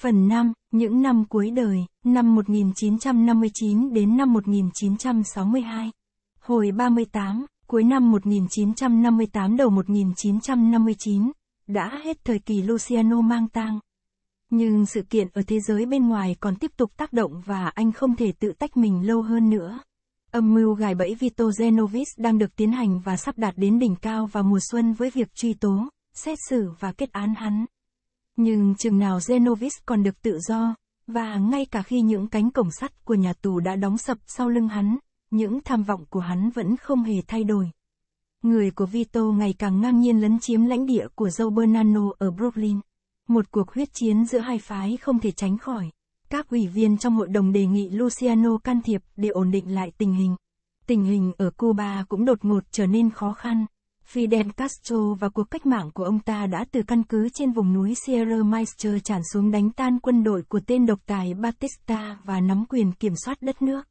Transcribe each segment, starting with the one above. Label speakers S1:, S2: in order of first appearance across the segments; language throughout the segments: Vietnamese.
S1: Phần 5, những năm cuối đời, năm 1959 đến năm 1962. Hồi 38, cuối năm 1958 đầu 1959, đã hết thời kỳ Luciano mang tang. Nhưng sự kiện ở thế giới bên ngoài còn tiếp tục tác động và anh không thể tự tách mình lâu hơn nữa. Âm mưu gài bẫy Vito Genovis đang được tiến hành và sắp đạt đến đỉnh cao vào mùa xuân với việc truy tố, xét xử và kết án hắn. Nhưng chừng nào Genovis còn được tự do, và ngay cả khi những cánh cổng sắt của nhà tù đã đóng sập sau lưng hắn, những tham vọng của hắn vẫn không hề thay đổi. Người của Vito ngày càng ngang nhiên lấn chiếm lãnh địa của Joe Bernano ở Brooklyn. Một cuộc huyết chiến giữa hai phái không thể tránh khỏi. Các ủy viên trong hội đồng đề nghị Luciano can thiệp để ổn định lại tình hình. Tình hình ở Cuba cũng đột ngột trở nên khó khăn. Fidel Castro và cuộc cách mạng của ông ta đã từ căn cứ trên vùng núi Sierra Maestra tràn xuống đánh tan quân đội của tên độc tài Batista và nắm quyền kiểm soát đất nước.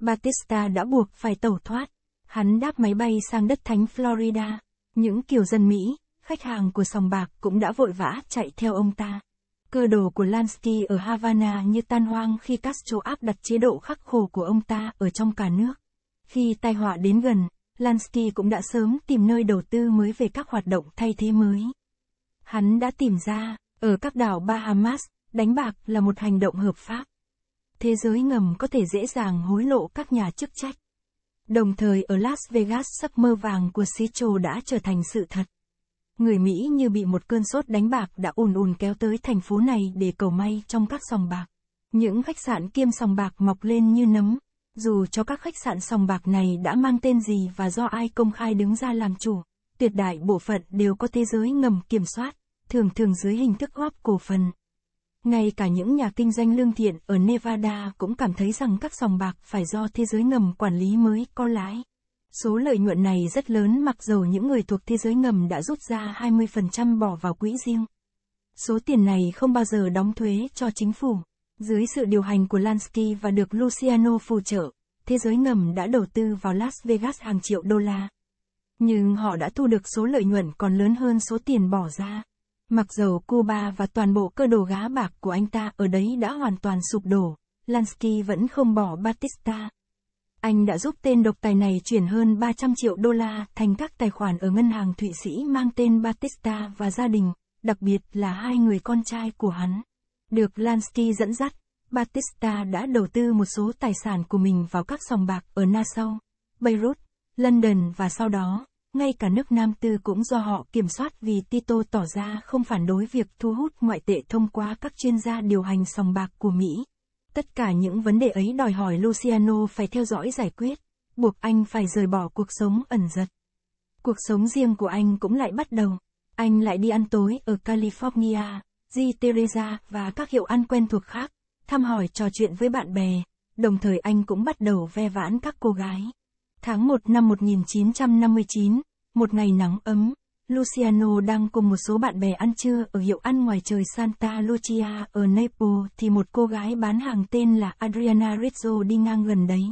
S1: Batista đã buộc phải tẩu thoát. Hắn đáp máy bay sang đất thánh Florida. Những kiều dân Mỹ, khách hàng của sòng bạc cũng đã vội vã chạy theo ông ta. Cơ đồ của Lansky ở Havana như tan hoang khi Castro áp đặt chế độ khắc khổ của ông ta ở trong cả nước. Khi tai họa đến gần, Lansky cũng đã sớm tìm nơi đầu tư mới về các hoạt động thay thế mới. Hắn đã tìm ra, ở các đảo Bahamas, đánh bạc là một hành động hợp pháp. Thế giới ngầm có thể dễ dàng hối lộ các nhà chức trách. Đồng thời ở Las Vegas giấc mơ vàng của Sitcho đã trở thành sự thật. Người Mỹ như bị một cơn sốt đánh bạc đã ùn ùn kéo tới thành phố này để cầu may trong các sòng bạc. Những khách sạn kiêm sòng bạc mọc lên như nấm, dù cho các khách sạn sòng bạc này đã mang tên gì và do ai công khai đứng ra làm chủ, tuyệt đại bộ phận đều có thế giới ngầm kiểm soát, thường thường dưới hình thức góp cổ phần. Ngay cả những nhà kinh doanh lương thiện ở Nevada cũng cảm thấy rằng các sòng bạc phải do thế giới ngầm quản lý mới có lãi. Số lợi nhuận này rất lớn mặc dù những người thuộc thế giới ngầm đã rút ra 20% bỏ vào quỹ riêng. Số tiền này không bao giờ đóng thuế cho chính phủ. Dưới sự điều hành của Lansky và được Luciano phù trợ, thế giới ngầm đã đầu tư vào Las Vegas hàng triệu đô la. Nhưng họ đã thu được số lợi nhuận còn lớn hơn số tiền bỏ ra. Mặc dầu Cuba và toàn bộ cơ đồ gá bạc của anh ta ở đấy đã hoàn toàn sụp đổ, Lansky vẫn không bỏ Batista. Anh đã giúp tên độc tài này chuyển hơn 300 triệu đô la thành các tài khoản ở ngân hàng Thụy Sĩ mang tên Batista và gia đình, đặc biệt là hai người con trai của hắn. Được Lansky dẫn dắt, Batista đã đầu tư một số tài sản của mình vào các sòng bạc ở Nassau, Beirut, London và sau đó, ngay cả nước Nam Tư cũng do họ kiểm soát vì Tito tỏ ra không phản đối việc thu hút ngoại tệ thông qua các chuyên gia điều hành sòng bạc của Mỹ. Tất cả những vấn đề ấy đòi hỏi Luciano phải theo dõi giải quyết, buộc anh phải rời bỏ cuộc sống ẩn giật. Cuộc sống riêng của anh cũng lại bắt đầu. Anh lại đi ăn tối ở California Di Teresa và các hiệu ăn quen thuộc khác, thăm hỏi trò chuyện với bạn bè, đồng thời anh cũng bắt đầu ve vãn các cô gái. Tháng 1 năm 1959, một ngày nắng ấm, Luciano đang cùng một số bạn bè ăn trưa ở hiệu ăn ngoài trời Santa Lucia ở Naples thì một cô gái bán hàng tên là Adriana Rizzo đi ngang gần đấy.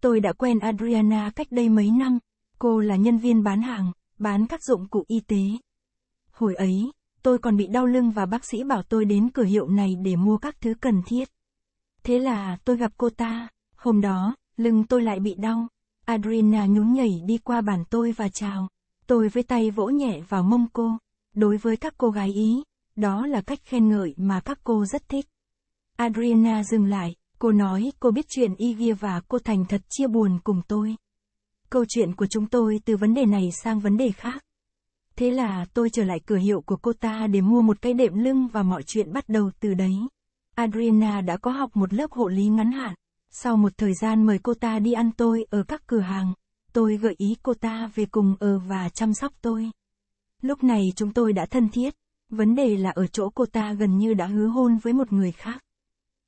S1: Tôi đã quen Adriana cách đây mấy năm, cô là nhân viên bán hàng, bán các dụng cụ y tế. Hồi ấy, tôi còn bị đau lưng và bác sĩ bảo tôi đến cửa hiệu này để mua các thứ cần thiết. Thế là tôi gặp cô ta, hôm đó, lưng tôi lại bị đau. adriana nhún nhảy đi qua bàn tôi và chào. Tôi với tay vỗ nhẹ vào mông cô. Đối với các cô gái Ý, đó là cách khen ngợi mà các cô rất thích. Adriana dừng lại, cô nói cô biết chuyện Iggy và cô thành thật chia buồn cùng tôi. Câu chuyện của chúng tôi từ vấn đề này sang vấn đề khác. Thế là tôi trở lại cửa hiệu của cô ta để mua một cái đệm lưng và mọi chuyện bắt đầu từ đấy. Adriana đã có học một lớp hộ lý ngắn hạn. Sau một thời gian mời cô ta đi ăn tôi ở các cửa hàng, tôi gợi ý cô ta về cùng ở và chăm sóc tôi. Lúc này chúng tôi đã thân thiết, vấn đề là ở chỗ cô ta gần như đã hứa hôn với một người khác.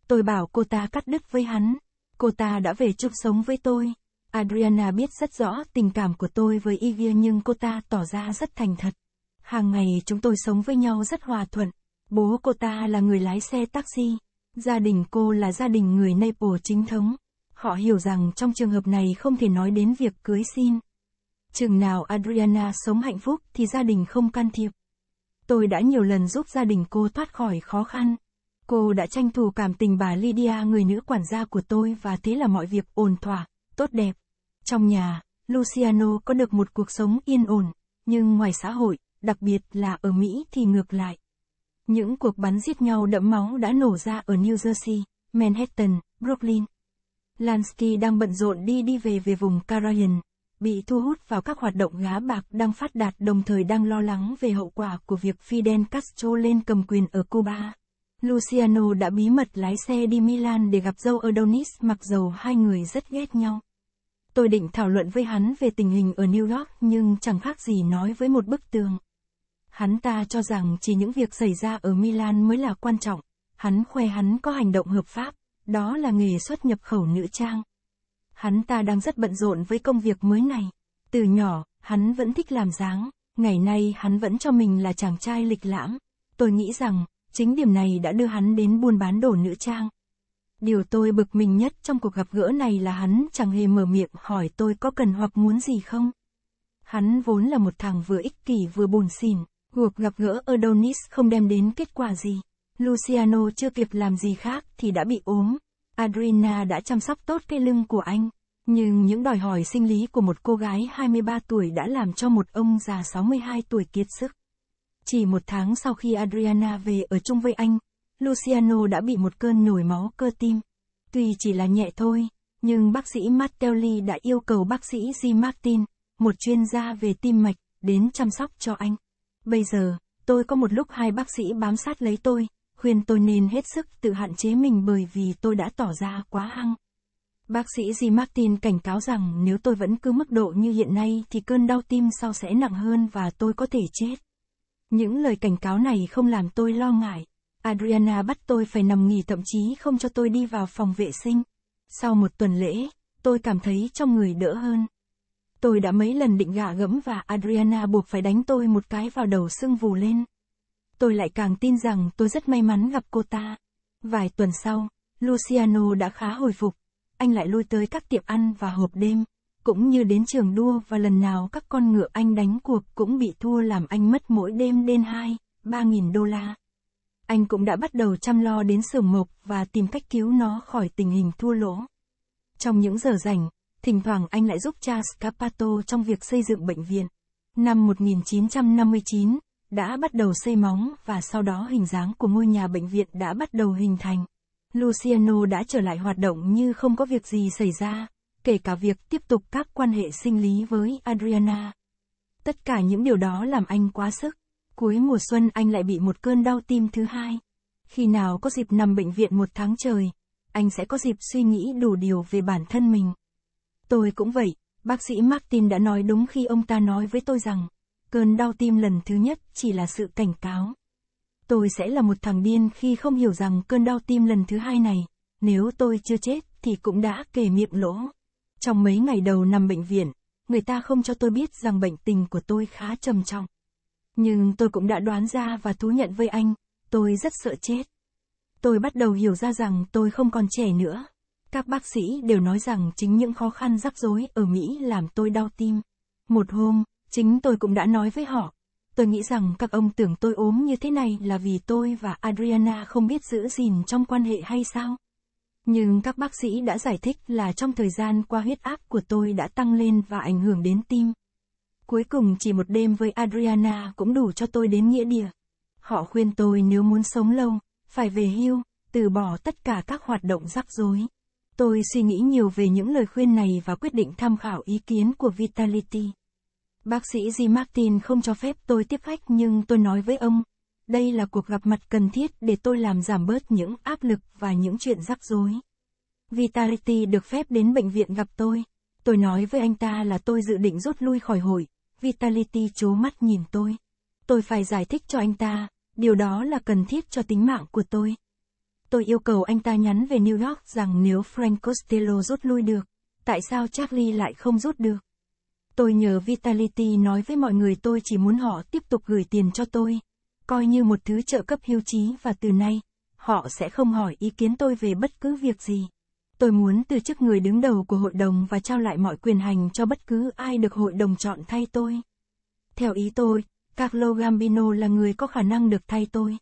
S1: Tôi bảo cô ta cắt đứt với hắn, cô ta đã về chung sống với tôi, Adriana biết rất rõ tình cảm của tôi với Ivia nhưng cô ta tỏ ra rất thành thật. Hàng ngày chúng tôi sống với nhau rất hòa thuận. Bố cô ta là người lái xe taxi. Gia đình cô là gia đình người Naples chính thống. Họ hiểu rằng trong trường hợp này không thể nói đến việc cưới xin. Chừng nào Adriana sống hạnh phúc thì gia đình không can thiệp. Tôi đã nhiều lần giúp gia đình cô thoát khỏi khó khăn. Cô đã tranh thủ cảm tình bà Lydia người nữ quản gia của tôi và thế là mọi việc ổn thỏa, tốt đẹp. Trong nhà, Luciano có được một cuộc sống yên ổn, nhưng ngoài xã hội, đặc biệt là ở Mỹ thì ngược lại. Những cuộc bắn giết nhau đẫm máu đã nổ ra ở New Jersey, Manhattan, Brooklyn. Lansky đang bận rộn đi đi về về vùng Caribbean, bị thu hút vào các hoạt động gá bạc đang phát đạt đồng thời đang lo lắng về hậu quả của việc Fidel Castro lên cầm quyền ở Cuba. Luciano đã bí mật lái xe đi Milan để gặp dâu Adonis mặc dầu hai người rất ghét nhau. Tôi định thảo luận với hắn về tình hình ở New York nhưng chẳng khác gì nói với một bức tường. Hắn ta cho rằng chỉ những việc xảy ra ở Milan mới là quan trọng. Hắn khoe hắn có hành động hợp pháp, đó là nghề xuất nhập khẩu nữ trang. Hắn ta đang rất bận rộn với công việc mới này. Từ nhỏ, hắn vẫn thích làm dáng, ngày nay hắn vẫn cho mình là chàng trai lịch lãm. Tôi nghĩ rằng, chính điểm này đã đưa hắn đến buôn bán đồ nữ trang. Điều tôi bực mình nhất trong cuộc gặp gỡ này là hắn chẳng hề mở miệng hỏi tôi có cần hoặc muốn gì không. Hắn vốn là một thằng vừa ích kỷ vừa buồn xỉn, cuộc gặp gỡ Adonis không đem đến kết quả gì. Luciano chưa kịp làm gì khác thì đã bị ốm. Adriana đã chăm sóc tốt cái lưng của anh. Nhưng những đòi hỏi sinh lý của một cô gái 23 tuổi đã làm cho một ông già 62 tuổi kiệt sức. Chỉ một tháng sau khi Adriana về ở chung với anh, Luciano đã bị một cơn nổi máu cơ tim. Tuy chỉ là nhẹ thôi, nhưng bác sĩ Mattelli đã yêu cầu bác sĩ Di Martin, một chuyên gia về tim mạch, đến chăm sóc cho anh. Bây giờ, tôi có một lúc hai bác sĩ bám sát lấy tôi, khuyên tôi nên hết sức tự hạn chế mình bởi vì tôi đã tỏ ra quá hăng. Bác sĩ Di Martin cảnh cáo rằng nếu tôi vẫn cứ mức độ như hiện nay thì cơn đau tim sau sẽ nặng hơn và tôi có thể chết. Những lời cảnh cáo này không làm tôi lo ngại, Adriana bắt tôi phải nằm nghỉ thậm chí không cho tôi đi vào phòng vệ sinh. Sau một tuần lễ, tôi cảm thấy trong người đỡ hơn. Tôi đã mấy lần định gạ gẫm và Adriana buộc phải đánh tôi một cái vào đầu sưng vù lên. Tôi lại càng tin rằng tôi rất may mắn gặp cô ta. Vài tuần sau, Luciano đã khá hồi phục. Anh lại lui tới các tiệm ăn và hộp đêm, cũng như đến trường đua và lần nào các con ngựa anh đánh cuộc cũng bị thua làm anh mất mỗi đêm đen hai, ba nghìn đô la anh cũng đã bắt đầu chăm lo đến sườn mộc và tìm cách cứu nó khỏi tình hình thua lỗ. Trong những giờ rảnh, thỉnh thoảng anh lại giúp cha Scapato trong việc xây dựng bệnh viện. Năm 1959, đã bắt đầu xây móng và sau đó hình dáng của ngôi nhà bệnh viện đã bắt đầu hình thành. Luciano đã trở lại hoạt động như không có việc gì xảy ra, kể cả việc tiếp tục các quan hệ sinh lý với Adriana. Tất cả những điều đó làm anh quá sức. Cuối mùa xuân anh lại bị một cơn đau tim thứ hai. Khi nào có dịp nằm bệnh viện một tháng trời, anh sẽ có dịp suy nghĩ đủ điều về bản thân mình. Tôi cũng vậy, bác sĩ Martin đã nói đúng khi ông ta nói với tôi rằng, cơn đau tim lần thứ nhất chỉ là sự cảnh cáo. Tôi sẽ là một thằng điên khi không hiểu rằng cơn đau tim lần thứ hai này, nếu tôi chưa chết thì cũng đã kề miệng lỗ. Trong mấy ngày đầu nằm bệnh viện, người ta không cho tôi biết rằng bệnh tình của tôi khá trầm trọng. Nhưng tôi cũng đã đoán ra và thú nhận với anh, tôi rất sợ chết. Tôi bắt đầu hiểu ra rằng tôi không còn trẻ nữa. Các bác sĩ đều nói rằng chính những khó khăn rắc rối ở Mỹ làm tôi đau tim. Một hôm, chính tôi cũng đã nói với họ. Tôi nghĩ rằng các ông tưởng tôi ốm như thế này là vì tôi và Adriana không biết giữ gìn trong quan hệ hay sao. Nhưng các bác sĩ đã giải thích là trong thời gian qua huyết áp của tôi đã tăng lên và ảnh hưởng đến tim. Cuối cùng chỉ một đêm với Adriana cũng đủ cho tôi đến nghĩa địa. Họ khuyên tôi nếu muốn sống lâu, phải về hưu, từ bỏ tất cả các hoạt động rắc rối. Tôi suy nghĩ nhiều về những lời khuyên này và quyết định tham khảo ý kiến của Vitality. Bác sĩ G. Martin không cho phép tôi tiếp khách nhưng tôi nói với ông, đây là cuộc gặp mặt cần thiết để tôi làm giảm bớt những áp lực và những chuyện rắc rối. Vitality được phép đến bệnh viện gặp tôi. Tôi nói với anh ta là tôi dự định rút lui khỏi hội, Vitality chố mắt nhìn tôi. Tôi phải giải thích cho anh ta, điều đó là cần thiết cho tính mạng của tôi. Tôi yêu cầu anh ta nhắn về New York rằng nếu Frank Costello rút lui được, tại sao Charlie lại không rút được? Tôi nhờ Vitality nói với mọi người tôi chỉ muốn họ tiếp tục gửi tiền cho tôi, coi như một thứ trợ cấp hưu trí và từ nay, họ sẽ không hỏi ý kiến tôi về bất cứ việc gì. Tôi muốn từ chức người đứng đầu của hội đồng và trao lại mọi quyền hành cho bất cứ ai được hội đồng chọn thay tôi. Theo ý tôi, Carlo Gambino là người có khả năng được thay tôi.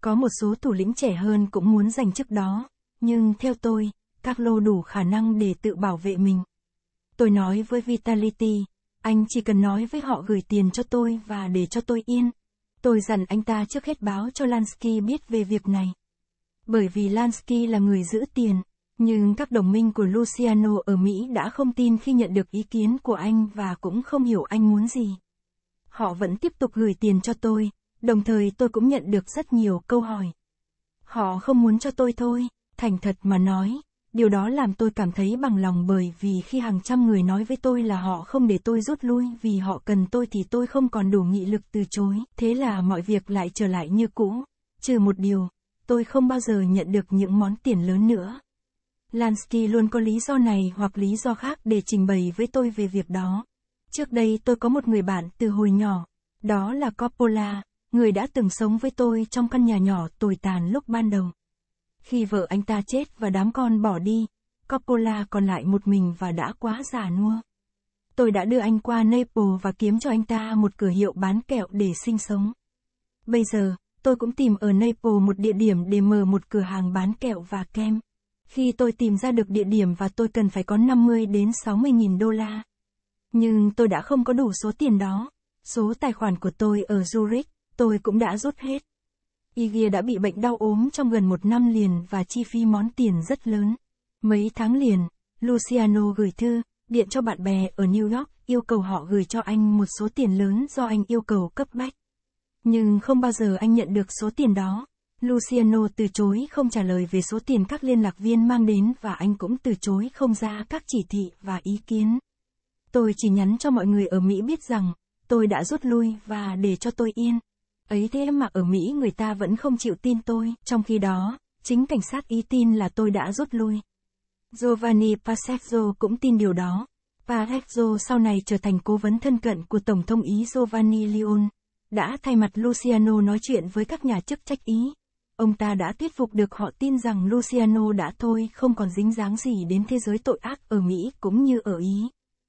S1: Có một số thủ lĩnh trẻ hơn cũng muốn giành chức đó, nhưng theo tôi, Carlo đủ khả năng để tự bảo vệ mình. Tôi nói với Vitality, anh chỉ cần nói với họ gửi tiền cho tôi và để cho tôi yên. Tôi dặn anh ta trước hết báo cho Lansky biết về việc này. Bởi vì Lansky là người giữ tiền, nhưng các đồng minh của Luciano ở Mỹ đã không tin khi nhận được ý kiến của anh và cũng không hiểu anh muốn gì. Họ vẫn tiếp tục gửi tiền cho tôi, đồng thời tôi cũng nhận được rất nhiều câu hỏi. Họ không muốn cho tôi thôi, thành thật mà nói, điều đó làm tôi cảm thấy bằng lòng bởi vì khi hàng trăm người nói với tôi là họ không để tôi rút lui vì họ cần tôi thì tôi không còn đủ nghị lực từ chối, thế là mọi việc lại trở lại như cũ. Trừ một điều, tôi không bao giờ nhận được những món tiền lớn nữa. Lansky luôn có lý do này hoặc lý do khác để trình bày với tôi về việc đó. Trước đây tôi có một người bạn từ hồi nhỏ, đó là Coppola, người đã từng sống với tôi trong căn nhà nhỏ tồi tàn lúc ban đầu. Khi vợ anh ta chết và đám con bỏ đi, Coppola còn lại một mình và đã quá già nua. Tôi đã đưa anh qua Naples và kiếm cho anh ta một cửa hiệu bán kẹo để sinh sống. Bây giờ, tôi cũng tìm ở Naples một địa điểm để mở một cửa hàng bán kẹo và kem. Khi tôi tìm ra được địa điểm và tôi cần phải có 50 đến 60 nghìn đô la. Nhưng tôi đã không có đủ số tiền đó. Số tài khoản của tôi ở Zurich, tôi cũng đã rút hết. Igia đã bị bệnh đau ốm trong gần một năm liền và chi phí món tiền rất lớn. Mấy tháng liền, Luciano gửi thư, điện cho bạn bè ở New York, yêu cầu họ gửi cho anh một số tiền lớn do anh yêu cầu cấp bách. Nhưng không bao giờ anh nhận được số tiền đó. Luciano từ chối không trả lời về số tiền các liên lạc viên mang đến và anh cũng từ chối không ra các chỉ thị và ý kiến. Tôi chỉ nhắn cho mọi người ở Mỹ biết rằng, tôi đã rút lui và để cho tôi yên. Ấy thế mà ở Mỹ người ta vẫn không chịu tin tôi, trong khi đó, chính cảnh sát ý tin là tôi đã rút lui. Giovanni Pasezzo cũng tin điều đó. Pasezzo sau này trở thành cố vấn thân cận của Tổng thống Ý Giovanni Leon, đã thay mặt Luciano nói chuyện với các nhà chức trách Ý ông ta đã thuyết phục được họ tin rằng Luciano đã thôi không còn dính dáng gì đến thế giới tội ác ở Mỹ cũng như ở Ý.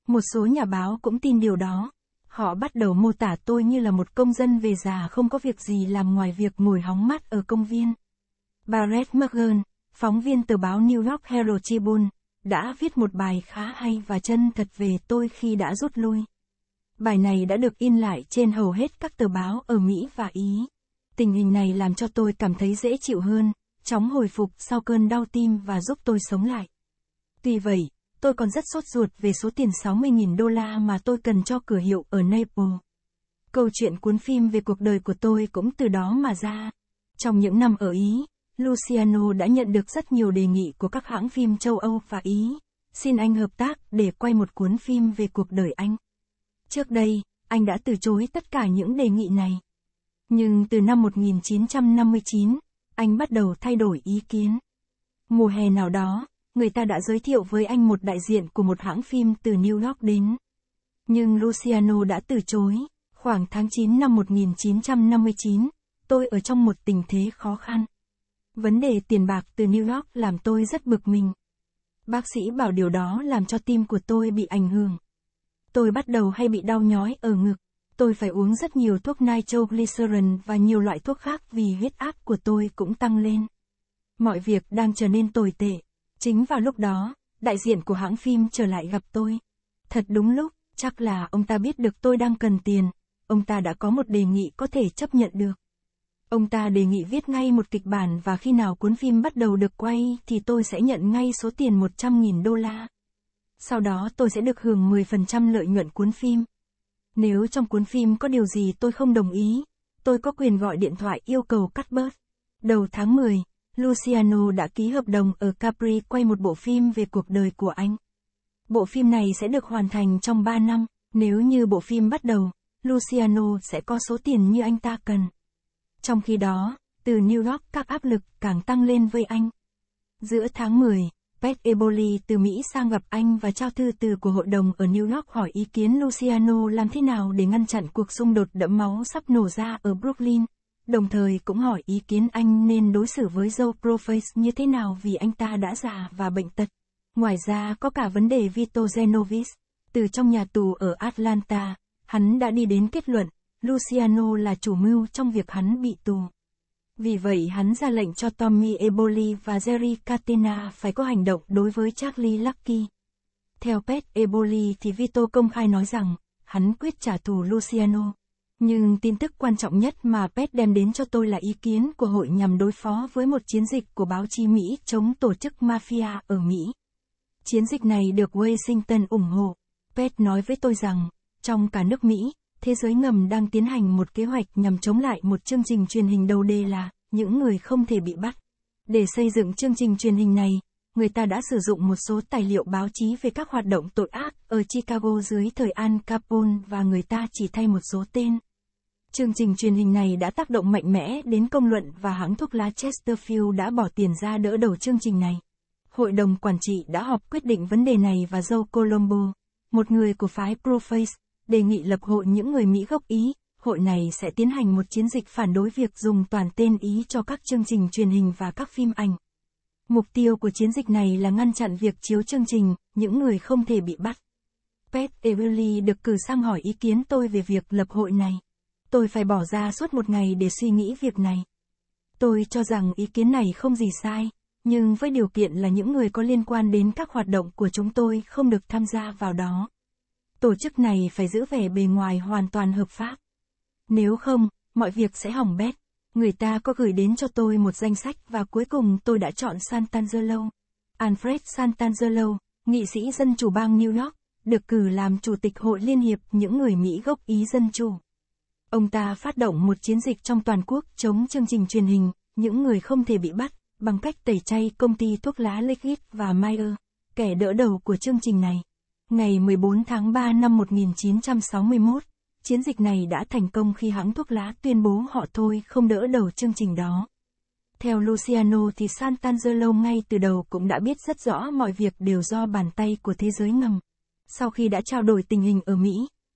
S1: Một số nhà báo cũng tin điều đó. Họ bắt đầu mô tả tôi như là một công dân về già không có việc gì làm ngoài việc ngồi hóng mắt ở công viên. Bà Red McGurn, phóng viên tờ báo New York Herald Tribune, đã viết một bài khá hay và chân thật về tôi khi đã rút lui. Bài này đã được in lại trên hầu hết các tờ báo ở Mỹ và Ý. Tình hình này làm cho tôi cảm thấy dễ chịu hơn, chóng hồi phục sau cơn đau tim và giúp tôi sống lại. Tuy vậy, tôi còn rất sốt ruột về số tiền 60.000 đô la mà tôi cần cho cửa hiệu ở Naples. Câu chuyện cuốn phim về cuộc đời của tôi cũng từ đó mà ra. Trong những năm ở Ý, Luciano đã nhận được rất nhiều đề nghị của các hãng phim châu Âu và Ý. Xin anh hợp tác để quay một cuốn phim về cuộc đời anh. Trước đây, anh đã từ chối tất cả những đề nghị này. Nhưng từ năm 1959, anh bắt đầu thay đổi ý kiến. Mùa hè nào đó, người ta đã giới thiệu với anh một đại diện của một hãng phim từ New York đến. Nhưng Luciano đã từ chối. Khoảng tháng 9 năm 1959, tôi ở trong một tình thế khó khăn. Vấn đề tiền bạc từ New York làm tôi rất bực mình. Bác sĩ bảo điều đó làm cho tim của tôi bị ảnh hưởng. Tôi bắt đầu hay bị đau nhói ở ngực tôi phải uống rất nhiều thuốc nitroglycerin và nhiều loại thuốc khác vì huyết áp của tôi cũng tăng lên. Mọi việc đang trở nên tồi tệ. Chính vào lúc đó, đại diện của hãng phim trở lại gặp tôi. Thật đúng lúc, chắc là ông ta biết được tôi đang cần tiền, ông ta đã có một đề nghị có thể chấp nhận được. Ông ta đề nghị viết ngay một kịch bản và khi nào cuốn phim bắt đầu được quay thì tôi sẽ nhận ngay số tiền 100.000 đô la. Sau đó tôi sẽ được hưởng 10% lợi nhuận cuốn phim. Nếu trong cuốn phim có điều gì tôi không đồng ý, tôi có quyền gọi điện thoại yêu cầu cắt bớt. Đầu tháng 10, Luciano đã ký hợp đồng ở Capri quay một bộ phim về cuộc đời của anh. Bộ phim này sẽ được hoàn thành trong 3 năm, nếu như bộ phim bắt đầu, Luciano sẽ có số tiền như anh ta cần. Trong khi đó, từ New York các áp lực càng tăng lên với anh. Giữa tháng 10, Pat Eboli từ Mỹ sang gặp anh và trao thư từ của hội đồng ở New York hỏi ý kiến Luciano làm thế nào để ngăn chặn cuộc xung đột đẫm máu sắp nổ ra ở Brooklyn, đồng thời cũng hỏi ý kiến anh nên đối xử với Joe Proface như thế nào vì anh ta đã già và bệnh tật. Ngoài ra có cả vấn đề Vito Zenovis, từ trong nhà tù ở Atlanta, hắn đã đi đến kết luận, Luciano là chủ mưu trong việc hắn bị tù. Vì vậy hắn ra lệnh cho Tommy Eboli và Jerry Catena phải có hành động đối với Charlie Lucky. Theo Pet Eboli thì Vito công khai nói rằng, hắn quyết trả thù Luciano. Nhưng tin tức quan trọng nhất mà Pet đem đến cho tôi là ý kiến của hội nhằm đối phó với một chiến dịch của báo chí Mỹ chống tổ chức mafia ở Mỹ. Chiến dịch này được Washington ủng hộ. Pet nói với tôi rằng, trong cả nước Mỹ, thế giới ngầm đang tiến hành một kế hoạch nhằm chống lại một chương trình truyền hình đầu đề là những người không thể bị bắt. Để xây dựng chương trình truyền hình này, người ta đã sử dụng một số tài liệu báo chí về các hoạt động tội ác ở Chicago dưới thời Al Capone và người ta chỉ thay một số tên. Chương trình truyền hình này đã tác động mạnh mẽ đến công luận và hãng thuốc lá Chesterfield đã bỏ tiền ra đỡ đầu chương trình này. Hội đồng quản trị đã họp quyết định vấn đề này và Joe Colombo, một người của phái Proface, đề nghị lập hội những người Mỹ gốc Ý. Hội này sẽ tiến hành một chiến dịch phản đối việc dùng toàn tên Ý cho các chương trình truyền hình và các phim ảnh. Mục tiêu của chiến dịch này là ngăn chặn việc chiếu chương trình, những người không thể bị bắt. Pat Everly được cử sang hỏi ý kiến tôi về việc lập hội này. Tôi phải bỏ ra suốt một ngày để suy nghĩ việc này. Tôi cho rằng ý kiến này không gì sai, nhưng với điều kiện là những người có liên quan đến các hoạt động của chúng tôi không được tham gia vào đó tổ chức này phải giữ vẻ bề ngoài hoàn toàn hợp pháp. Nếu không, mọi việc sẽ hỏng bét. Người ta có gửi đến cho tôi một danh sách và cuối cùng tôi đã chọn Santangelo. Alfred Santangelo, nghị sĩ dân chủ bang New York, được cử làm chủ tịch Hội Liên hiệp những người Mỹ gốc Ý dân chủ. Ông ta phát động một chiến dịch trong toàn quốc chống chương trình truyền hình, những người không thể bị bắt, bằng cách tẩy chay công ty thuốc lá Lickit và Meyer, kẻ đỡ đầu của chương trình này. Ngày 14 tháng 3 năm 1961, chiến dịch này đã thành công khi hãng thuốc lá tuyên bố họ thôi không đỡ đầu chương trình đó. Theo Luciano thì Santangelo ngay từ đầu cũng đã biết rất rõ mọi việc đều do bàn tay của thế giới ngầm. Sau khi đã trao đổi tình hình ở Mỹ,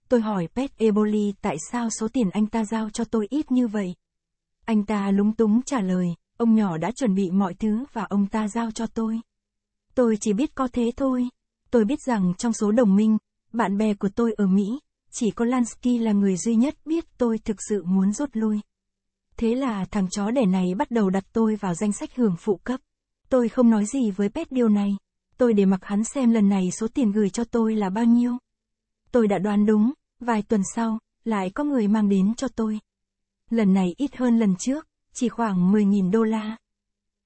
S1: tôi hỏi Pet Eboli tại sao số tiền anh ta giao cho tôi ít như vậy. Anh ta lúng túng trả lời, ông nhỏ đã chuẩn bị mọi thứ và ông ta giao cho tôi. Tôi chỉ biết có thế thôi. Tôi biết rằng trong số đồng minh, bạn bè của tôi ở Mỹ, chỉ có Lansky là người duy nhất biết tôi thực sự muốn rút lui. Thế là thằng chó đẻ này bắt đầu đặt tôi vào danh sách hưởng phụ cấp. Tôi không nói gì với Pet điều này. Tôi để mặc hắn xem lần này số tiền gửi cho tôi là bao nhiêu. Tôi đã đoán đúng, vài tuần sau, lại có người mang đến cho tôi. Lần này ít hơn lần trước, chỉ khoảng 10.000 đô la.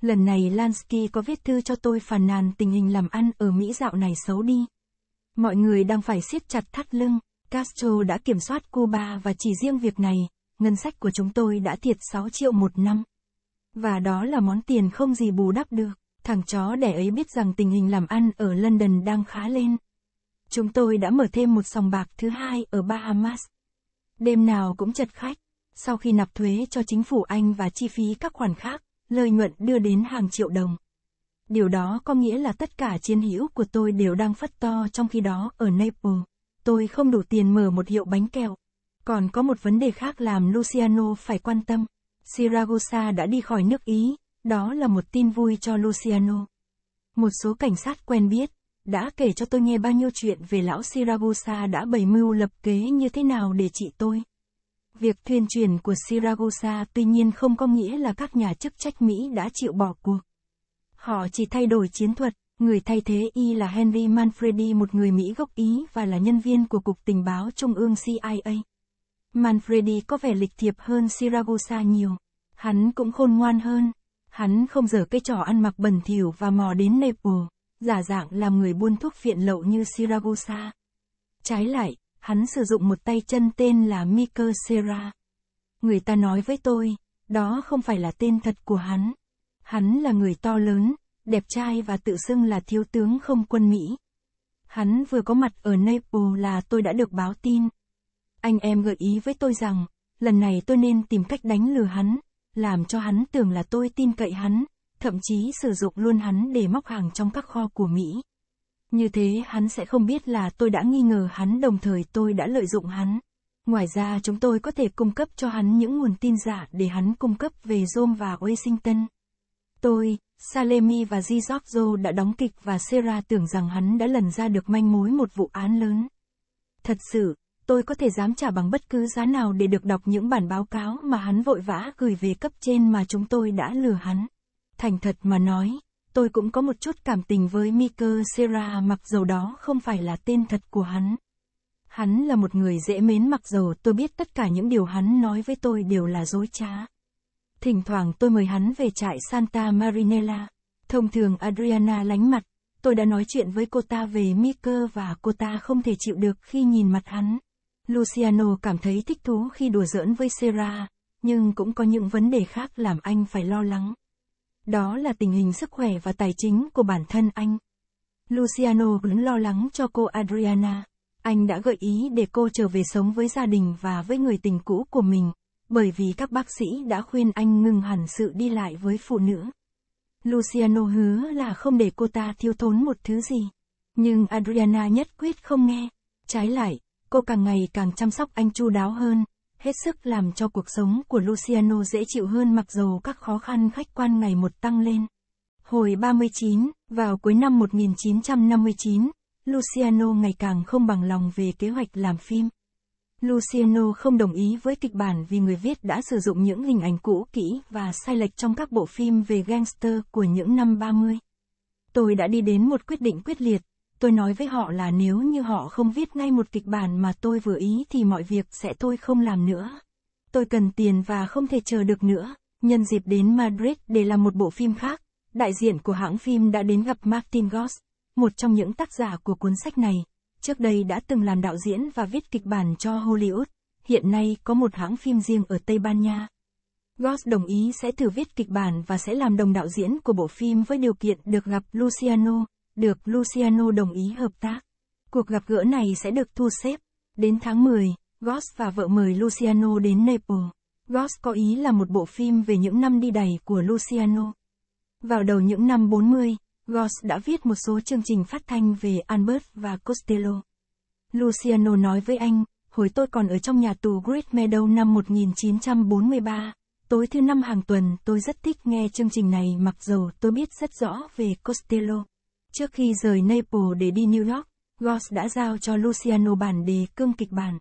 S1: Lần này Lansky có viết thư cho tôi phàn nàn tình hình làm ăn ở Mỹ dạo này xấu đi. Mọi người đang phải siết chặt thắt lưng, Castro đã kiểm soát Cuba và chỉ riêng việc này, ngân sách của chúng tôi đã thiệt 6 triệu một năm. Và đó là món tiền không gì bù đắp được, thằng chó đẻ ấy biết rằng tình hình làm ăn ở London đang khá lên. Chúng tôi đã mở thêm một sòng bạc thứ hai ở Bahamas. Đêm nào cũng chật khách, sau khi nạp thuế cho chính phủ Anh và chi phí các khoản khác, lợi nhuận đưa đến hàng triệu đồng. Điều đó có nghĩa là tất cả chiến hữu của tôi đều đang phất to trong khi đó ở Naples. Tôi không đủ tiền mở một hiệu bánh kẹo. Còn có một vấn đề khác làm Luciano phải quan tâm. Siragusa đã đi khỏi nước Ý, đó là một tin vui cho Luciano. Một số cảnh sát quen biết, đã kể cho tôi nghe bao nhiêu chuyện về lão Siragusa đã bày mưu lập kế như thế nào để trị tôi. Việc thuyên truyền của Siragusa tuy nhiên không có nghĩa là các nhà chức trách Mỹ đã chịu bỏ cuộc. Họ chỉ thay đổi chiến thuật, người thay thế y là Henry Manfredi một người Mỹ gốc Ý và là nhân viên của Cục Tình báo Trung ương CIA. Manfredi có vẻ lịch thiệp hơn Siragusa nhiều. Hắn cũng khôn ngoan hơn. Hắn không dở cái trò ăn mặc bẩn thỉu và mò đến Naples, giả dạng làm người buôn thuốc phiện lậu như Siragusa. Trái lại, hắn sử dụng một tay chân tên là Mika Sera. Người ta nói với tôi, đó không phải là tên thật của hắn. Hắn là người to lớn, đẹp trai và tự xưng là thiếu tướng không quân Mỹ. Hắn vừa có mặt ở Naples là tôi đã được báo tin. Anh em gợi ý với tôi rằng, lần này tôi nên tìm cách đánh lừa hắn, làm cho hắn tưởng là tôi tin cậy hắn, thậm chí sử dụng luôn hắn để móc hàng trong các kho của Mỹ. Như thế hắn sẽ không biết là tôi đã nghi ngờ hắn đồng thời tôi đã lợi dụng hắn. Ngoài ra chúng tôi có thể cung cấp cho hắn những nguồn tin giả để hắn cung cấp về Rome và Washington. Tôi, Salemi và Giorgio đã đóng kịch và Sera tưởng rằng hắn đã lần ra được manh mối một vụ án lớn. Thật sự, tôi có thể dám trả bằng bất cứ giá nào để được đọc những bản báo cáo mà hắn vội vã gửi về cấp trên mà chúng tôi đã lừa hắn. Thành thật mà nói, tôi cũng có một chút cảm tình với Mika Serra mặc dù đó không phải là tên thật của hắn. Hắn là một người dễ mến mặc dù tôi biết tất cả những điều hắn nói với tôi đều là dối trá. Thỉnh thoảng tôi mời hắn về trại Santa Marinella. Thông thường Adriana lánh mặt, tôi đã nói chuyện với cô ta về Mika và cô ta không thể chịu được khi nhìn mặt hắn. Luciano cảm thấy thích thú khi đùa giỡn với Serra, nhưng cũng có những vấn đề khác làm anh phải lo lắng. Đó là tình hình sức khỏe và tài chính của bản thân anh. Luciano vẫn lo lắng cho cô Adriana. Anh đã gợi ý để cô trở về sống với gia đình và với người tình cũ của mình, bởi vì các bác sĩ đã khuyên anh ngừng hẳn sự đi lại với phụ nữ. Luciano hứa là không để cô ta thiếu thốn một thứ gì. Nhưng Adriana nhất quyết không nghe. Trái lại, cô càng ngày càng chăm sóc anh chu đáo hơn hết sức làm cho cuộc sống của Luciano dễ chịu hơn mặc dù các khó khăn khách quan ngày một tăng lên. Hồi 39, vào cuối năm 1959, Luciano ngày càng không bằng lòng về kế hoạch làm phim. Luciano không đồng ý với kịch bản vì người viết đã sử dụng những hình ảnh cũ kỹ và sai lệch trong các bộ phim về gangster của những năm 30. Tôi đã đi đến một quyết định quyết liệt, tôi nói với họ là nếu như họ không viết ngay một kịch bản mà tôi vừa ý thì mọi việc sẽ tôi không làm nữa. Tôi cần tiền và không thể chờ được nữa. Nhân dịp đến Madrid để làm một bộ phim khác, đại diện của hãng phim đã đến gặp Martin Goss, một trong những tác giả của cuốn sách này. Trước đây đã từng làm đạo diễn và viết kịch bản cho Hollywood, hiện nay có một hãng phim riêng ở Tây Ban Nha. Goss đồng ý sẽ thử viết kịch bản và sẽ làm đồng đạo diễn của bộ phim với điều kiện được gặp Luciano được Luciano đồng ý hợp tác. Cuộc gặp gỡ này sẽ được thu xếp. Đến tháng 10, Goss và vợ mời Luciano đến Naples. Goss có ý là một bộ phim về những năm đi đầy của Luciano. Vào đầu những năm 40, Goss đã viết một số chương trình phát thanh về Albert và Costello. Luciano nói với anh, hồi tôi còn ở trong nhà tù Great Meadow năm 1943, tối thứ năm hàng tuần tôi rất thích nghe chương trình này mặc dù tôi biết rất rõ về Costello. Trước khi rời Naples để đi New York, Goss đã giao cho Luciano bản đề cương kịch bản.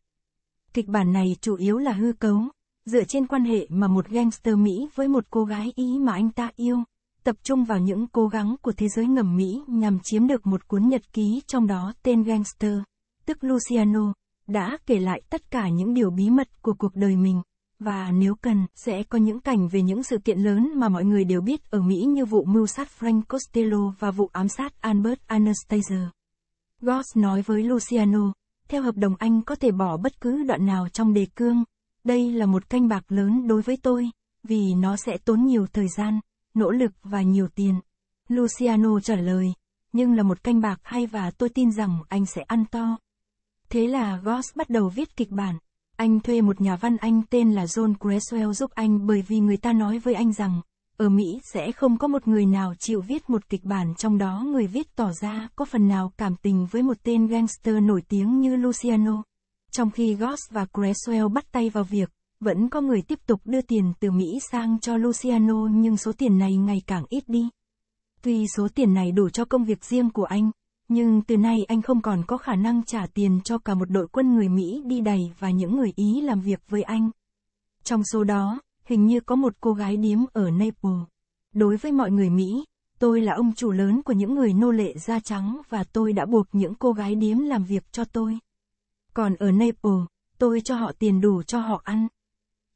S1: Kịch bản này chủ yếu là hư cấu, dựa trên quan hệ mà một gangster Mỹ với một cô gái Ý mà anh ta yêu, tập trung vào những cố gắng của thế giới ngầm Mỹ nhằm chiếm được một cuốn nhật ký trong đó tên gangster, tức Luciano, đã kể lại tất cả những điều bí mật của cuộc đời mình. Và nếu cần, sẽ có những cảnh về những sự kiện lớn mà mọi người đều biết ở Mỹ như vụ mưu sát Frank Costello và vụ ám sát Albert Anastasia. Goss nói với Luciano, theo hợp đồng anh có thể bỏ bất cứ đoạn nào trong đề cương. Đây là một canh bạc lớn đối với tôi, vì nó sẽ tốn nhiều thời gian, nỗ lực và nhiều tiền. Luciano trả lời, nhưng là một canh bạc hay và tôi tin rằng anh sẽ ăn to. Thế là Goss bắt đầu viết kịch bản, anh thuê một nhà văn Anh tên là John Creswell giúp anh bởi vì người ta nói với anh rằng, ở Mỹ sẽ không có một người nào chịu viết một kịch bản trong đó người viết tỏ ra có phần nào cảm tình với một tên gangster nổi tiếng như Luciano. Trong khi Goss và Creswell bắt tay vào việc, vẫn có người tiếp tục đưa tiền từ Mỹ sang cho Luciano nhưng số tiền này ngày càng ít đi. Tuy số tiền này đủ cho công việc riêng của anh, nhưng từ nay anh không còn có khả năng trả tiền cho cả một đội quân người Mỹ đi đầy và những người Ý làm việc với anh. Trong số đó, hình như có một cô gái điếm ở Naples. Đối với mọi người Mỹ, tôi là ông chủ lớn của những người nô lệ da trắng và tôi đã buộc những cô gái điếm làm việc cho tôi. Còn ở Naples, tôi cho họ tiền đủ cho họ ăn.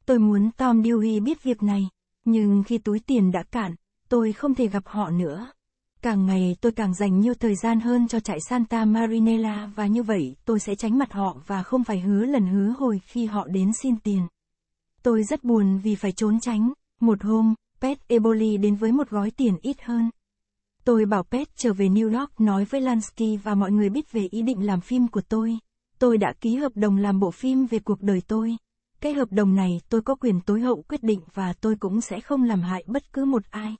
S1: Tôi muốn Tom Dewey biết việc này, nhưng khi túi tiền đã cạn, tôi không thể gặp họ nữa. Càng ngày tôi càng dành nhiều thời gian hơn cho trại Santa Marinella và như vậy tôi sẽ tránh mặt họ và không phải hứa lần hứa hồi khi họ đến xin tiền. Tôi rất buồn vì phải trốn tránh. Một hôm, Pet Eboli đến với một gói tiền ít hơn. Tôi bảo Pet trở về New York nói với Lansky và mọi người biết về ý định làm phim của tôi. Tôi đã ký hợp đồng làm bộ phim về cuộc đời tôi. Cái hợp đồng này tôi có quyền tối hậu quyết định và tôi cũng sẽ không làm hại bất cứ một ai.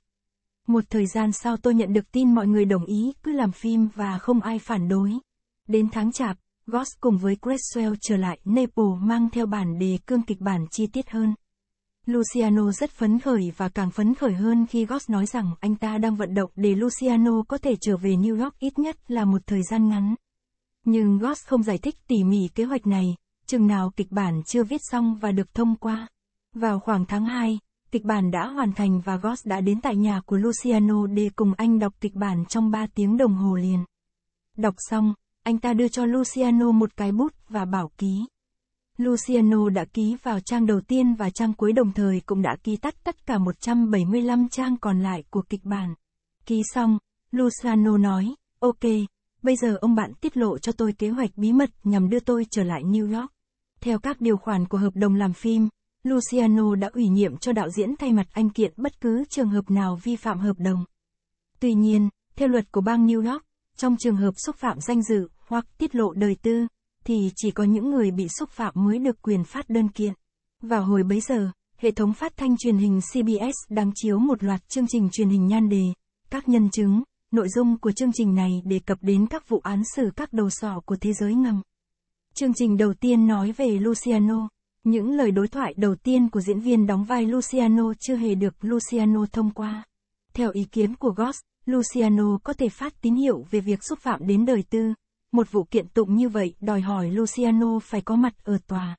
S1: Một thời gian sau tôi nhận được tin mọi người đồng ý cứ làm phim và không ai phản đối. Đến tháng chạp, Goss cùng với Creswell trở lại Naples mang theo bản đề cương kịch bản chi tiết hơn. Luciano rất phấn khởi và càng phấn khởi hơn khi Goss nói rằng anh ta đang vận động để Luciano có thể trở về New York ít nhất là một thời gian ngắn. Nhưng Goss không giải thích tỉ mỉ kế hoạch này, chừng nào kịch bản chưa viết xong và được thông qua. Vào khoảng tháng 2, Kịch bản đã hoàn thành và Goss đã đến tại nhà của Luciano để cùng anh đọc kịch bản trong 3 tiếng đồng hồ liền. Đọc xong, anh ta đưa cho Luciano một cái bút và bảo ký. Luciano đã ký vào trang đầu tiên và trang cuối đồng thời cũng đã ký tắt tất cả 175 trang còn lại của kịch bản. Ký xong, Luciano nói, ok, bây giờ ông bạn tiết lộ cho tôi kế hoạch bí mật nhằm đưa tôi trở lại New York. Theo các điều khoản của hợp đồng làm phim, Luciano đã ủy nhiệm cho đạo diễn thay mặt anh kiện bất cứ trường hợp nào vi phạm hợp đồng. Tuy nhiên, theo luật của bang New York, trong trường hợp xúc phạm danh dự hoặc tiết lộ đời tư, thì chỉ có những người bị xúc phạm mới được quyền phát đơn kiện. Vào hồi bấy giờ, hệ thống phát thanh truyền hình CBS đang chiếu một loạt chương trình truyền hình nhan đề, các nhân chứng, nội dung của chương trình này đề cập đến các vụ án xử các đầu sỏ của thế giới ngầm. Chương trình đầu tiên nói về Luciano, những lời đối thoại đầu tiên của diễn viên đóng vai Luciano chưa hề được Luciano thông qua. Theo ý kiến của Goss, Luciano có thể phát tín hiệu về việc xúc phạm đến đời tư. Một vụ kiện tụng như vậy đòi hỏi Luciano phải có mặt ở tòa.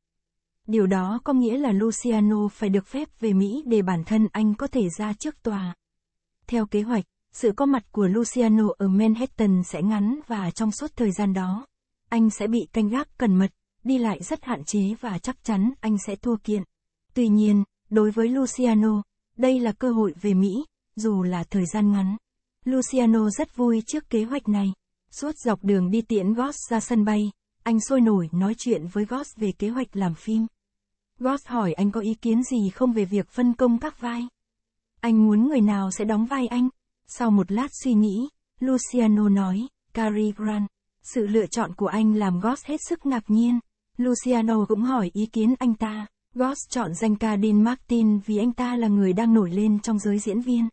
S1: Điều đó có nghĩa là Luciano phải được phép về Mỹ để bản thân anh có thể ra trước tòa. Theo kế hoạch, sự có mặt của Luciano ở Manhattan sẽ ngắn và trong suốt thời gian đó, anh sẽ bị canh gác cẩn mật đi lại rất hạn chế và chắc chắn anh sẽ thua kiện. Tuy nhiên, đối với Luciano, đây là cơ hội về Mỹ, dù là thời gian ngắn. Luciano rất vui trước kế hoạch này. Suốt dọc đường đi tiễn Goss ra sân bay, anh sôi nổi nói chuyện với Goss về kế hoạch làm phim. Goss hỏi anh có ý kiến gì không về việc phân công các vai. Anh muốn người nào sẽ đóng vai anh? Sau một lát suy nghĩ, Luciano nói, Cary Grant. Sự lựa chọn của anh làm Goss hết sức ngạc nhiên. Luciano cũng hỏi ý kiến anh ta. Goss chọn danh ca Dean Martin vì anh ta là người đang nổi lên trong giới diễn viên.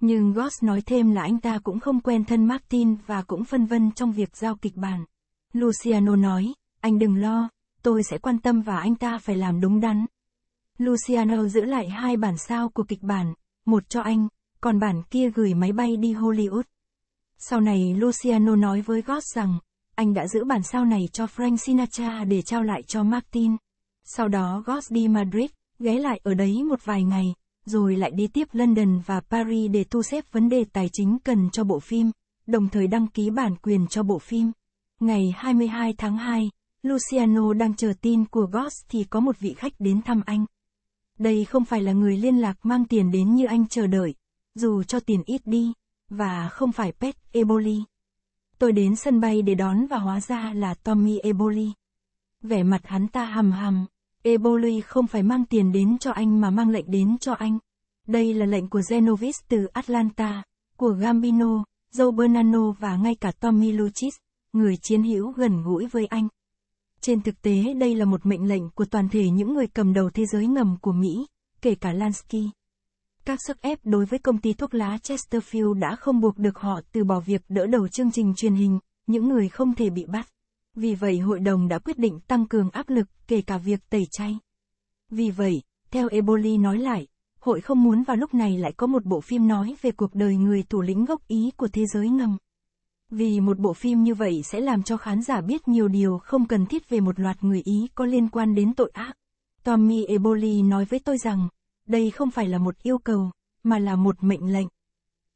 S1: Nhưng Goss nói thêm là anh ta cũng không quen thân Martin và cũng phân vân trong việc giao kịch bản. Luciano nói, anh đừng lo, tôi sẽ quan tâm và anh ta phải làm đúng đắn. Luciano giữ lại hai bản sao của kịch bản, một cho anh, còn bản kia gửi máy bay đi Hollywood. Sau này Luciano nói với Goss rằng, anh đã giữ bản sao này cho Frank Sinatra để trao lại cho Martin. Sau đó Goss đi Madrid, ghé lại ở đấy một vài ngày, rồi lại đi tiếp London và Paris để thu xếp vấn đề tài chính cần cho bộ phim, đồng thời đăng ký bản quyền cho bộ phim. Ngày 22 tháng 2, Luciano đang chờ tin của Goss thì có một vị khách đến thăm anh. Đây không phải là người liên lạc mang tiền đến như anh chờ đợi, dù cho tiền ít đi, và không phải Pet Eboli. Tôi đến sân bay để đón và hóa ra là Tommy Eboli. Vẻ mặt hắn ta hầm hầm. Eboli không phải mang tiền đến cho anh mà mang lệnh đến cho anh. Đây là lệnh của Genovis từ Atlanta, của Gambino, Joe Bernano và ngay cả Tommy Lucis, người chiến hữu gần gũi với anh. Trên thực tế đây là một mệnh lệnh của toàn thể những người cầm đầu thế giới ngầm của Mỹ, kể cả Lansky. Các sức ép đối với công ty thuốc lá Chesterfield đã không buộc được họ từ bỏ việc đỡ đầu chương trình truyền hình, những người không thể bị bắt. Vì vậy hội đồng đã quyết định tăng cường áp lực, kể cả việc tẩy chay. Vì vậy, theo Eboli nói lại, hội không muốn vào lúc này lại có một bộ phim nói về cuộc đời người thủ lĩnh gốc Ý của thế giới ngầm. Vì một bộ phim như vậy sẽ làm cho khán giả biết nhiều điều không cần thiết về một loạt người Ý có liên quan đến tội ác. Tommy Eboli nói với tôi rằng, đây không phải là một yêu cầu, mà là một mệnh lệnh.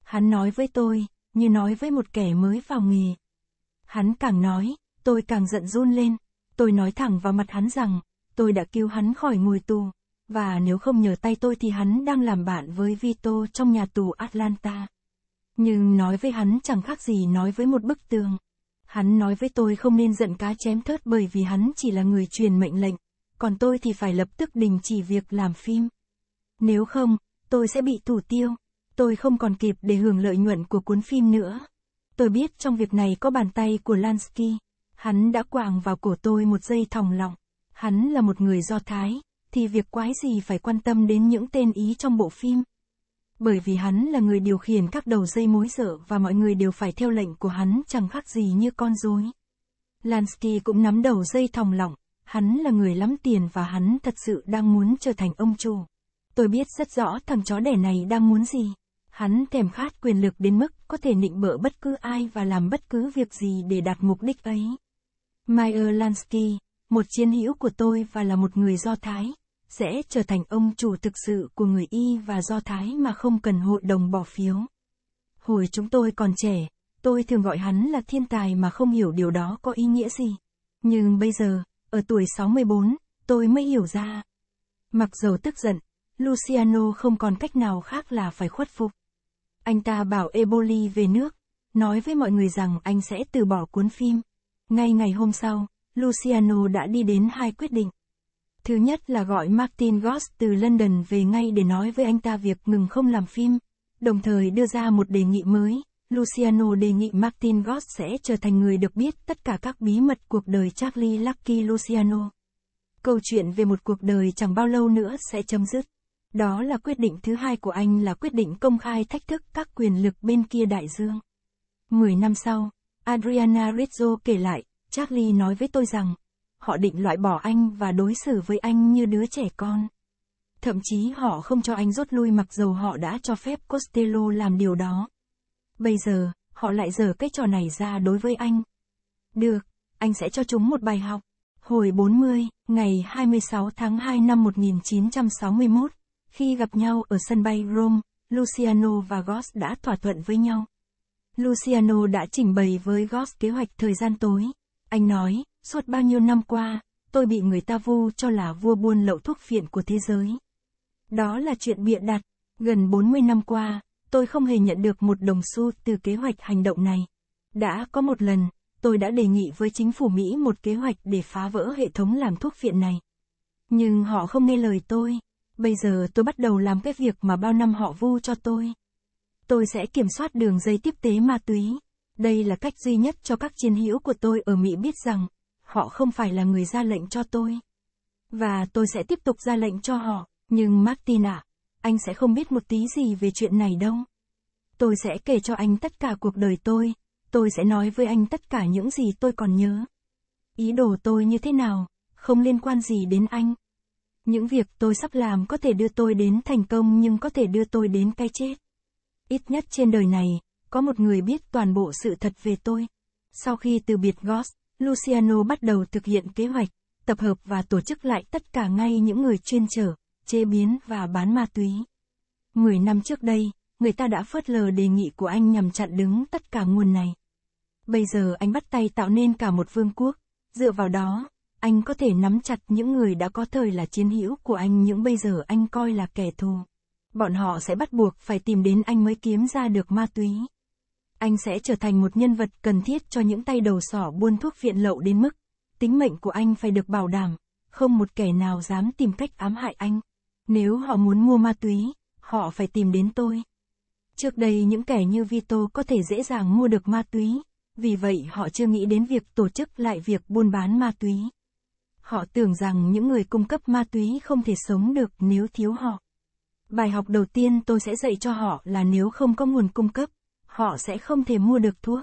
S1: Hắn nói với tôi, như nói với một kẻ mới vào nghề. Hắn càng nói, tôi càng giận run lên, tôi nói thẳng vào mặt hắn rằng, tôi đã cứu hắn khỏi ngồi tù, và nếu không nhờ tay tôi thì hắn đang làm bạn với Vito trong nhà tù Atlanta. Nhưng nói với hắn chẳng khác gì nói với một bức tường. Hắn nói với tôi không nên giận cá chém thớt bởi vì hắn chỉ là người truyền mệnh lệnh, còn tôi thì phải lập tức đình chỉ việc làm phim. Nếu không, tôi sẽ bị thủ tiêu. Tôi không còn kịp để hưởng lợi nhuận của cuốn phim nữa. Tôi biết trong việc này có bàn tay của Lansky. Hắn đã quàng vào cổ tôi một dây thòng lọng. Hắn là một người Do Thái, thì việc quái gì phải quan tâm đến những tên Ý trong bộ phim. Bởi vì hắn là người điều khiển các đầu dây mối dở và mọi người đều phải theo lệnh của hắn chẳng khác gì như con rối. Lansky cũng nắm đầu dây thòng lọng hắn là người lắm tiền và hắn thật sự đang muốn trở thành ông chủ. Tôi biết rất rõ thằng chó đẻ này đang muốn gì. Hắn thèm khát quyền lực đến mức có thể nịnh bỡ bất cứ ai và làm bất cứ việc gì để đạt mục đích ấy. Meyer Lansky, một chiến hữu của tôi và là một người Do Thái, sẽ trở thành ông chủ thực sự của người Y và Do Thái mà không cần hội đồng bỏ phiếu. Hồi chúng tôi còn trẻ, tôi thường gọi hắn là thiên tài mà không hiểu điều đó có ý nghĩa gì. Nhưng bây giờ, ở tuổi 64, tôi mới hiểu ra. Mặc dầu tức giận, Luciano không còn cách nào khác là phải khuất phục. Anh ta bảo Eboli về nước, nói với mọi người rằng anh sẽ từ bỏ cuốn phim. Ngay ngày hôm sau, Luciano đã đi đến hai quyết định. Thứ nhất là gọi Martin Goss từ London về ngay để nói với anh ta việc ngừng không làm phim, đồng thời đưa ra một đề nghị mới. Luciano đề nghị Martin Goss sẽ trở thành người được biết tất cả các bí mật cuộc đời Charlie Lucky Luciano. Câu chuyện về một cuộc đời chẳng bao lâu nữa sẽ chấm dứt. Đó là quyết định thứ hai của anh là quyết định công khai thách thức các quyền lực bên kia đại dương. Mười năm sau, Adriana Rizzo kể lại, Charlie nói với tôi rằng, họ định loại bỏ anh và đối xử với anh như đứa trẻ con. Thậm chí họ không cho anh rút lui mặc dù họ đã cho phép Costello làm điều đó. Bây giờ, họ lại dở cái trò này ra đối với anh. Được, anh sẽ cho chúng một bài học. Hồi 40, ngày 26 tháng 2 năm 1961 khi gặp nhau ở sân bay Rome, Luciano và Goss đã thỏa thuận với nhau. Luciano đã trình bày với Goss kế hoạch thời gian tối. Anh nói, suốt bao nhiêu năm qua, tôi bị người ta vu cho là vua buôn lậu thuốc phiện của thế giới. Đó là chuyện bịa đặt, gần 40 năm qua, tôi không hề nhận được một đồng xu từ kế hoạch hành động này. Đã có một lần, tôi đã đề nghị với chính phủ Mỹ một kế hoạch để phá vỡ hệ thống làm thuốc phiện này. Nhưng họ không nghe lời tôi. Bây giờ tôi bắt đầu làm cái việc mà bao năm họ vu cho tôi. Tôi sẽ kiểm soát đường dây tiếp tế ma túy. Đây là cách duy nhất cho các chiến hữu của tôi ở Mỹ biết rằng, họ không phải là người ra lệnh cho tôi. Và tôi sẽ tiếp tục ra lệnh cho họ, nhưng Martin ạ, à, anh sẽ không biết một tí gì về chuyện này đâu. Tôi sẽ kể cho anh tất cả cuộc đời tôi, tôi sẽ nói với anh tất cả những gì tôi còn nhớ. Ý đồ tôi như thế nào, không liên quan gì đến anh. Những việc tôi sắp làm có thể đưa tôi đến thành công nhưng có thể đưa tôi đến cái chết. Ít nhất trên đời này, có một người biết toàn bộ sự thật về tôi. Sau khi từ biệt Goss, Luciano bắt đầu thực hiện kế hoạch, tập hợp và tổ chức lại tất cả ngay những người chuyên trở, chế biến và bán ma túy. Mười năm trước đây, người ta đã phớt lờ đề nghị của anh nhằm chặn đứng tất cả nguồn này. Bây giờ anh bắt tay tạo nên cả một vương quốc, dựa vào đó, anh có thể nắm chặt những người đã có thời là chiến hữu của anh những bây giờ anh coi là kẻ thù. Bọn họ sẽ bắt buộc phải tìm đến anh mới kiếm ra được ma túy. Anh sẽ trở thành một nhân vật cần thiết cho những tay đầu sỏ buôn thuốc viện lậu đến mức tính mệnh của anh phải được bảo đảm, không một kẻ nào dám tìm cách ám hại anh. Nếu họ muốn mua ma túy, họ phải tìm đến tôi. Trước đây những kẻ như Vito có thể dễ dàng mua được ma túy, vì vậy họ chưa nghĩ đến việc tổ chức lại việc buôn bán ma túy. Họ tưởng rằng những người cung cấp ma túy không thể sống được nếu thiếu họ. Bài học đầu tiên tôi sẽ dạy cho họ là nếu không có nguồn cung cấp, họ sẽ không thể mua được thuốc.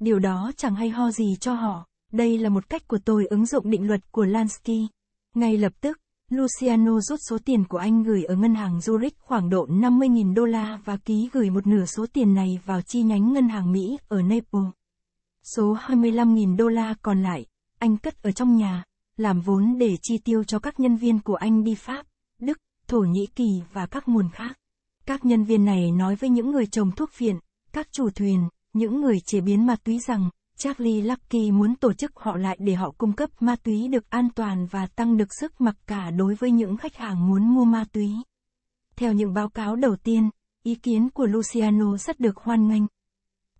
S1: Điều đó chẳng hay ho gì cho họ. Đây là một cách của tôi ứng dụng định luật của Lansky. Ngay lập tức, Luciano rút số tiền của anh gửi ở ngân hàng Zurich khoảng độ 50.000 đô la và ký gửi một nửa số tiền này vào chi nhánh ngân hàng Mỹ ở Naples. Số 25.000 đô la còn lại, anh cất ở trong nhà làm vốn để chi tiêu cho các nhân viên của anh đi Pháp, Đức, Thổ Nhĩ Kỳ và các nguồn khác. Các nhân viên này nói với những người trồng thuốc phiện, các chủ thuyền, những người chế biến ma túy rằng, Charlie Lucky muốn tổ chức họ lại để họ cung cấp ma túy được an toàn và tăng được sức mặc cả đối với những khách hàng muốn mua ma túy. Theo những báo cáo đầu tiên, ý kiến của Luciano rất được hoan nghênh.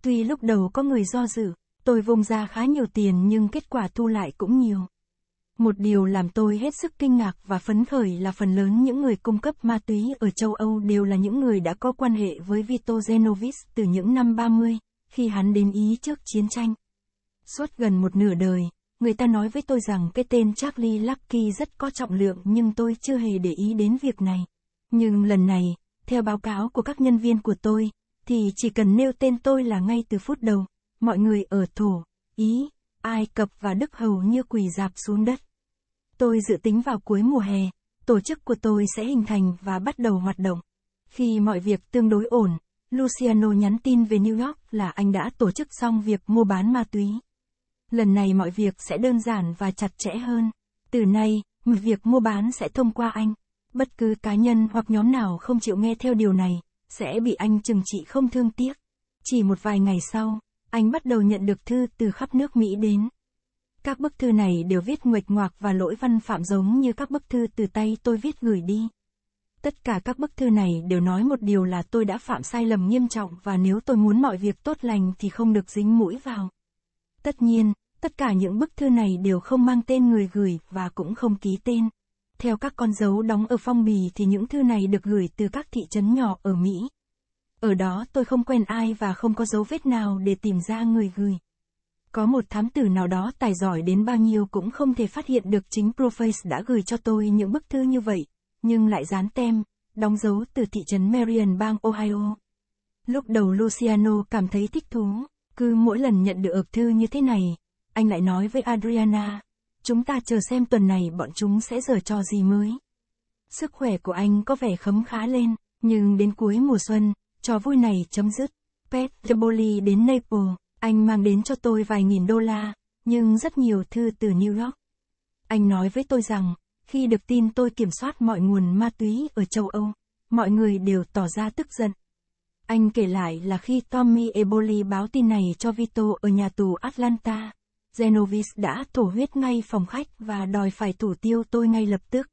S1: Tuy lúc đầu có người do dự, tôi vung ra khá nhiều tiền nhưng kết quả thu lại cũng nhiều. Một điều làm tôi hết sức kinh ngạc và phấn khởi là phần lớn những người cung cấp ma túy ở châu Âu đều là những người đã có quan hệ với Vito Genovis từ những năm 30, khi hắn đến Ý trước chiến tranh. Suốt gần một nửa đời, người ta nói với tôi rằng cái tên Charlie Lucky rất có trọng lượng nhưng tôi chưa hề để ý đến việc này. Nhưng lần này, theo báo cáo của các nhân viên của tôi, thì chỉ cần nêu tên tôi là ngay từ phút đầu, mọi người ở Thổ, Ý, Ai Cập và Đức hầu như quỳ dạp xuống đất. Tôi dự tính vào cuối mùa hè, tổ chức của tôi sẽ hình thành và bắt đầu hoạt động. Khi mọi việc tương đối ổn, Luciano nhắn tin về New York là anh đã tổ chức xong việc mua bán ma túy. Lần này mọi việc sẽ đơn giản và chặt chẽ hơn. Từ nay, việc mua bán sẽ thông qua anh. Bất cứ cá nhân hoặc nhóm nào không chịu nghe theo điều này, sẽ bị anh trừng trị không thương tiếc. Chỉ một vài ngày sau, anh bắt đầu nhận được thư từ khắp nước Mỹ đến. Các bức thư này đều viết nguệch ngoạc và lỗi văn phạm giống như các bức thư từ tay tôi viết gửi đi. Tất cả các bức thư này đều nói một điều là tôi đã phạm sai lầm nghiêm trọng và nếu tôi muốn mọi việc tốt lành thì không được dính mũi vào. Tất nhiên, tất cả những bức thư này đều không mang tên người gửi và cũng không ký tên. Theo các con dấu đóng ở phong bì thì những thư này được gửi từ các thị trấn nhỏ ở Mỹ. Ở đó tôi không quen ai và không có dấu vết nào để tìm ra người gửi. Có một thám tử nào đó tài giỏi đến bao nhiêu cũng không thể phát hiện được chính Proface đã gửi cho tôi những bức thư như vậy, nhưng lại dán tem, đóng dấu từ thị trấn Marion bang Ohio. Lúc đầu Luciano cảm thấy thích thú, cứ mỗi lần nhận được thư như thế này, anh lại nói với Adriana, chúng ta chờ xem tuần này bọn chúng sẽ giở cho gì mới. Sức khỏe của anh có vẻ khấm khá lên, nhưng đến cuối mùa xuân, Trò vui này chấm dứt. Pet Jaboli đến Naples, anh mang đến cho tôi vài nghìn đô la, nhưng rất nhiều thư từ New York. Anh nói với tôi rằng, khi được tin tôi kiểm soát mọi nguồn ma túy ở châu Âu, mọi người đều tỏ ra tức giận. Anh kể lại là khi Tommy Eboli báo tin này cho Vito ở nhà tù Atlanta, Genovis đã thổ huyết ngay phòng khách và đòi phải thủ tiêu tôi ngay lập tức.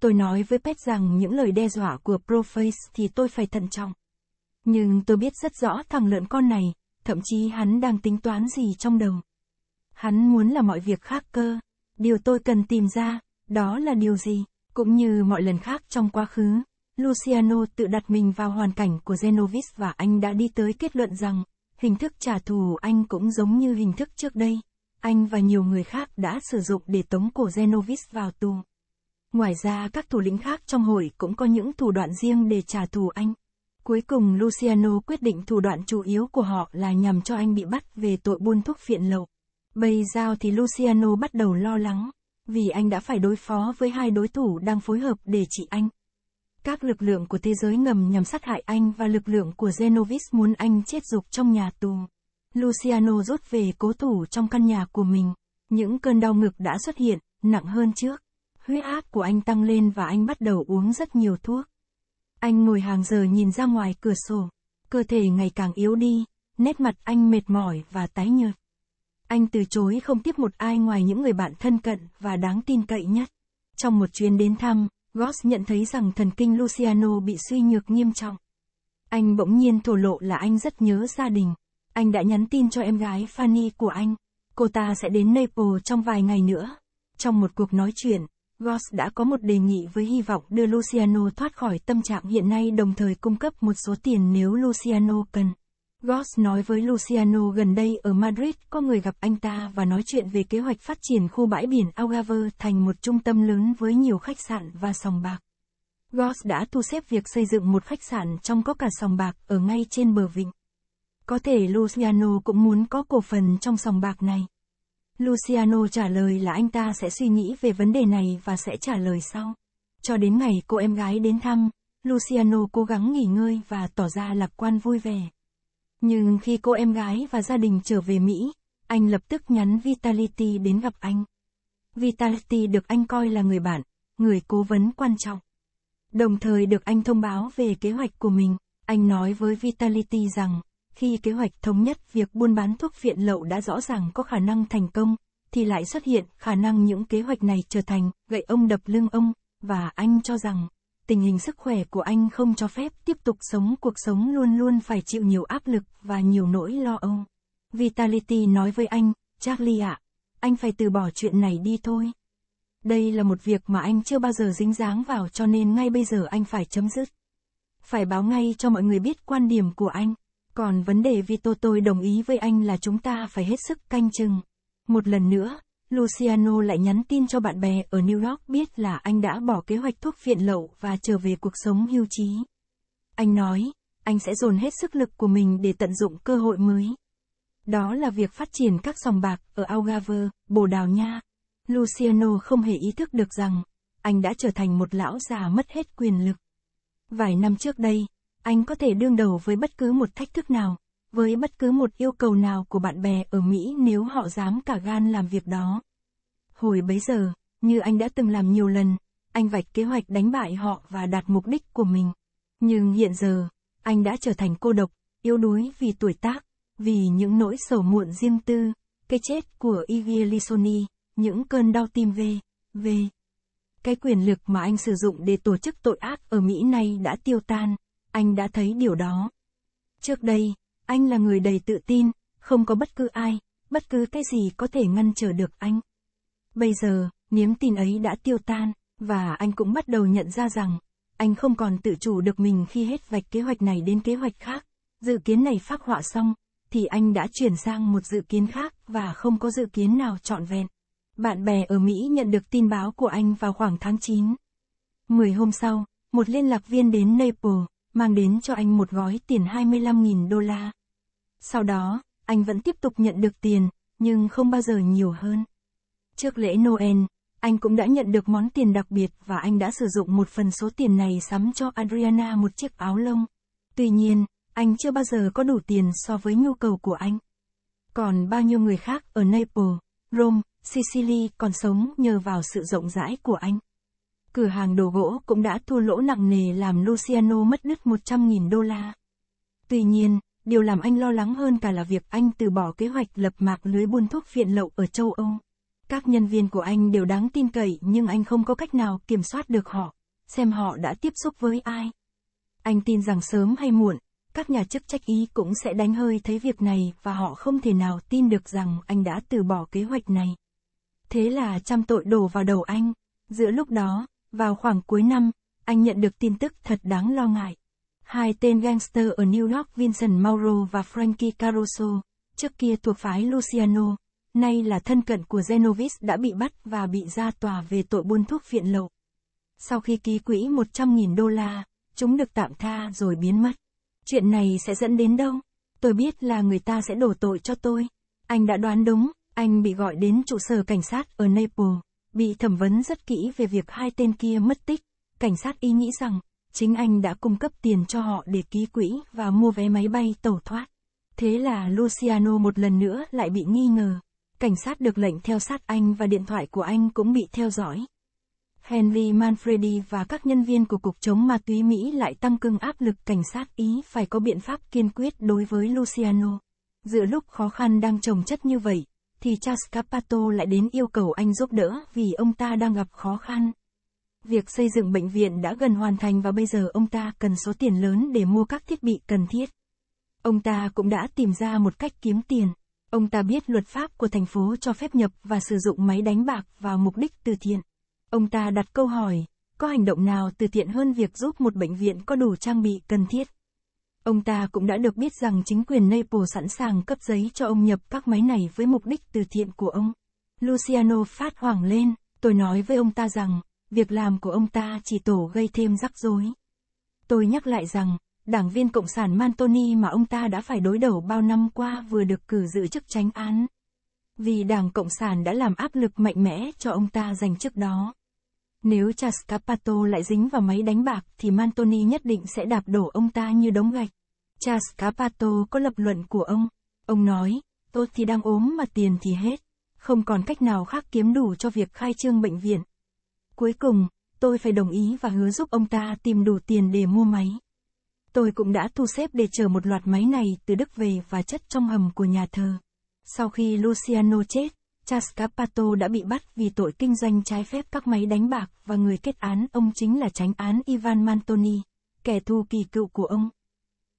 S1: Tôi nói với Pet rằng những lời đe dọa của Proface thì tôi phải thận trọng. Nhưng tôi biết rất rõ thằng lợn con này, thậm chí hắn đang tính toán gì trong đầu. Hắn muốn là mọi việc khác cơ. Điều tôi cần tìm ra, đó là điều gì? Cũng như mọi lần khác trong quá khứ, Luciano tự đặt mình vào hoàn cảnh của Genovis và anh đã đi tới kết luận rằng, hình thức trả thù anh cũng giống như hình thức trước đây. Anh và nhiều người khác đã sử dụng để tống cổ Genovis vào tù. Ngoài ra các thủ lĩnh khác trong hội cũng có những thủ đoạn riêng để trả thù anh. Cuối cùng Luciano quyết định thủ đoạn chủ yếu của họ là nhằm cho anh bị bắt về tội buôn thuốc phiện lậu. Bây giờ thì Luciano bắt đầu lo lắng, vì anh đã phải đối phó với hai đối thủ đang phối hợp để trị anh. Các lực lượng của thế giới ngầm nhằm sát hại anh và lực lượng của Genovis muốn anh chết dục trong nhà tù. Luciano rút về cố thủ trong căn nhà của mình. Những cơn đau ngực đã xuất hiện, nặng hơn trước. Huyết áp của anh tăng lên và anh bắt đầu uống rất nhiều thuốc. Anh ngồi hàng giờ nhìn ra ngoài cửa sổ, cơ thể ngày càng yếu đi, nét mặt anh mệt mỏi và tái nhợt. Anh từ chối không tiếp một ai ngoài những người bạn thân cận và đáng tin cậy nhất. Trong một chuyến đến thăm, Goss nhận thấy rằng thần kinh Luciano bị suy nhược nghiêm trọng. Anh bỗng nhiên thổ lộ là anh rất nhớ gia đình. Anh đã nhắn tin cho em gái Fanny của anh. Cô ta sẽ đến Naples trong vài ngày nữa. Trong một cuộc nói chuyện, Goss đã có một đề nghị với hy vọng đưa Luciano thoát khỏi tâm trạng hiện nay đồng thời cung cấp một số tiền nếu Luciano cần. Goss nói với Luciano gần đây ở Madrid có người gặp anh ta và nói chuyện về kế hoạch phát triển khu bãi biển Algarve thành một trung tâm lớn với nhiều khách sạn và sòng bạc. Goss đã thu xếp việc xây dựng một khách sạn trong có cả sòng bạc ở ngay trên bờ vịnh. Có thể Luciano cũng muốn có cổ phần trong sòng bạc này. Luciano trả lời là anh ta sẽ suy nghĩ về vấn đề này và sẽ trả lời sau. Cho đến ngày cô em gái đến thăm, Luciano cố gắng nghỉ ngơi và tỏ ra lạc quan vui vẻ. Nhưng khi cô em gái và gia đình trở về Mỹ, anh lập tức nhắn Vitality đến gặp anh. Vitality được anh coi là người bạn, người cố vấn quan trọng. Đồng thời được anh thông báo về kế hoạch của mình, anh nói với Vitality rằng, khi kế hoạch thống nhất việc buôn bán thuốc viện lậu đã rõ ràng có khả năng thành công, thì lại xuất hiện khả năng những kế hoạch này trở thành gậy ông đập lưng ông, và anh cho rằng tình hình sức khỏe của anh không cho phép tiếp tục sống cuộc sống luôn luôn phải chịu nhiều áp lực và nhiều nỗi lo âu. Vitality nói với anh, Charlie ạ, à, anh phải từ bỏ chuyện này đi thôi. Đây là một việc mà anh chưa bao giờ dính dáng vào cho nên ngay bây giờ anh phải chấm dứt. Phải báo ngay cho mọi người biết quan điểm của anh. Còn vấn đề Vito tôi đồng ý với anh là chúng ta phải hết sức canh chừng. Một lần nữa, Luciano lại nhắn tin cho bạn bè ở New York biết là anh đã bỏ kế hoạch thuốc viện lậu và trở về cuộc sống hưu trí. Anh nói, anh sẽ dồn hết sức lực của mình để tận dụng cơ hội mới. Đó là việc phát triển các sòng bạc ở Algarve, Bồ Đào Nha. Luciano không hề ý thức được rằng, anh đã trở thành một lão già mất hết quyền lực. Vài năm trước đây, anh có thể đương đầu với bất cứ một thách thức nào, với bất cứ một yêu cầu nào của bạn bè ở Mỹ nếu họ dám cả gan làm việc đó. Hồi bấy giờ, như anh đã từng làm nhiều lần, anh vạch kế hoạch đánh bại họ và đạt mục đích của mình. Nhưng hiện giờ, anh đã trở thành cô độc, yếu đuối vì tuổi tác, vì những nỗi sầu muộn riêng tư, cái chết của ivy Igilisoni, những cơn đau tim về, về. Cái quyền lực mà anh sử dụng để tổ chức tội ác ở Mỹ này đã tiêu tan anh đã thấy điều đó. Trước đây, anh là người đầy tự tin, không có bất cứ ai, bất cứ cái gì có thể ngăn trở được anh. Bây giờ, niềm tin ấy đã tiêu tan, và anh cũng bắt đầu nhận ra rằng, anh không còn tự chủ được mình khi hết vạch kế hoạch này đến kế hoạch khác. Dự kiến này phát họa xong, thì anh đã chuyển sang một dự kiến khác và không có dự kiến nào trọn vẹn. Bạn bè ở Mỹ nhận được tin báo của anh vào khoảng tháng 9. Mười hôm sau, một liên lạc viên đến Naples, mang đến cho anh một gói tiền 25.000 đô la. Sau đó, anh vẫn tiếp tục nhận được tiền, nhưng không bao giờ nhiều hơn. Trước lễ Noel, anh cũng đã nhận được món tiền đặc biệt và anh đã sử dụng một phần số tiền này sắm cho Adriana một chiếc áo lông. Tuy nhiên, anh chưa bao giờ có đủ tiền so với nhu cầu của anh. Còn bao nhiêu người khác ở Naples, Rome, Sicily còn sống nhờ vào sự rộng rãi của anh cửa hàng đồ gỗ cũng đã thua lỗ nặng nề làm Luciano mất đứt 100.000 đô la. Tuy nhiên, điều làm anh lo lắng hơn cả là việc anh từ bỏ kế hoạch lập mạc lưới buôn thuốc phiện lậu ở châu Âu. Các nhân viên của anh đều đáng tin cậy nhưng anh không có cách nào kiểm soát được họ, xem họ đã tiếp xúc với ai. Anh tin rằng sớm hay muộn, các nhà chức trách Ý cũng sẽ đánh hơi thấy việc này và họ không thể nào tin được rằng anh đã từ bỏ kế hoạch này. Thế là trăm tội đổ vào đầu anh. Giữa lúc đó, vào khoảng cuối năm, anh nhận được tin tức thật đáng lo ngại. Hai tên gangster ở New York Vincent Mauro và Frankie Caruso, trước kia thuộc phái Luciano, nay là thân cận của Genovis đã bị bắt và bị ra tòa về tội buôn thuốc phiện lậu. Sau khi ký quỹ 100.000 đô la, chúng được tạm tha rồi biến mất. Chuyện này sẽ dẫn đến đâu? Tôi biết là người ta sẽ đổ tội cho tôi. Anh đã đoán đúng, anh bị gọi đến trụ sở cảnh sát ở Naples. Bị thẩm vấn rất kỹ về việc hai tên kia mất tích, cảnh sát ý nghĩ rằng, chính anh đã cung cấp tiền cho họ để ký quỹ và mua vé máy bay tẩu thoát. Thế là Luciano một lần nữa lại bị nghi ngờ. Cảnh sát được lệnh theo sát anh và điện thoại của anh cũng bị theo dõi. Henry Manfredi và các nhân viên của Cục chống ma túy Mỹ lại tăng cường áp lực cảnh sát Ý phải có biện pháp kiên quyết đối với Luciano. Giữa lúc khó khăn đang trồng chất như vậy, thì cha Scapato lại đến yêu cầu anh giúp đỡ vì ông ta đang gặp khó khăn. Việc xây dựng bệnh viện đã gần hoàn thành và bây giờ ông ta cần số tiền lớn để mua các thiết bị cần thiết. Ông ta cũng đã tìm ra một cách kiếm tiền. Ông ta biết luật pháp của thành phố cho phép nhập và sử dụng máy đánh bạc vào mục đích từ thiện. Ông ta đặt câu hỏi, có hành động nào từ thiện hơn việc giúp một bệnh viện có đủ trang bị cần thiết? Ông ta cũng đã được biết rằng chính quyền Naples sẵn sàng cấp giấy cho ông nhập các máy này với mục đích từ thiện của ông. Luciano phát hoảng lên, tôi nói với ông ta rằng, việc làm của ông ta chỉ tổ gây thêm rắc rối. Tôi nhắc lại rằng, đảng viên Cộng sản Mantoni mà ông ta đã phải đối đầu bao năm qua vừa được cử giữ chức tránh án. Vì đảng Cộng sản đã làm áp lực mạnh mẽ cho ông ta giành chức đó. Nếu cha Scapato lại dính vào máy đánh bạc thì Mantoni nhất định sẽ đạp đổ ông ta như đống gạch. Cha Scapato có lập luận của ông. Ông nói, "Tốt thì đang ốm mà tiền thì hết. Không còn cách nào khác kiếm đủ cho việc khai trương bệnh viện. Cuối cùng, tôi phải đồng ý và hứa giúp ông ta tìm đủ tiền để mua máy. Tôi cũng đã thu xếp để chờ một loạt máy này từ Đức về và chất trong hầm của nhà thờ. Sau khi Luciano chết, Chascapato đã bị bắt vì tội kinh doanh trái phép các máy đánh bạc và người kết án ông chính là tránh án Ivan Mantoni, kẻ thù kỳ cựu của ông.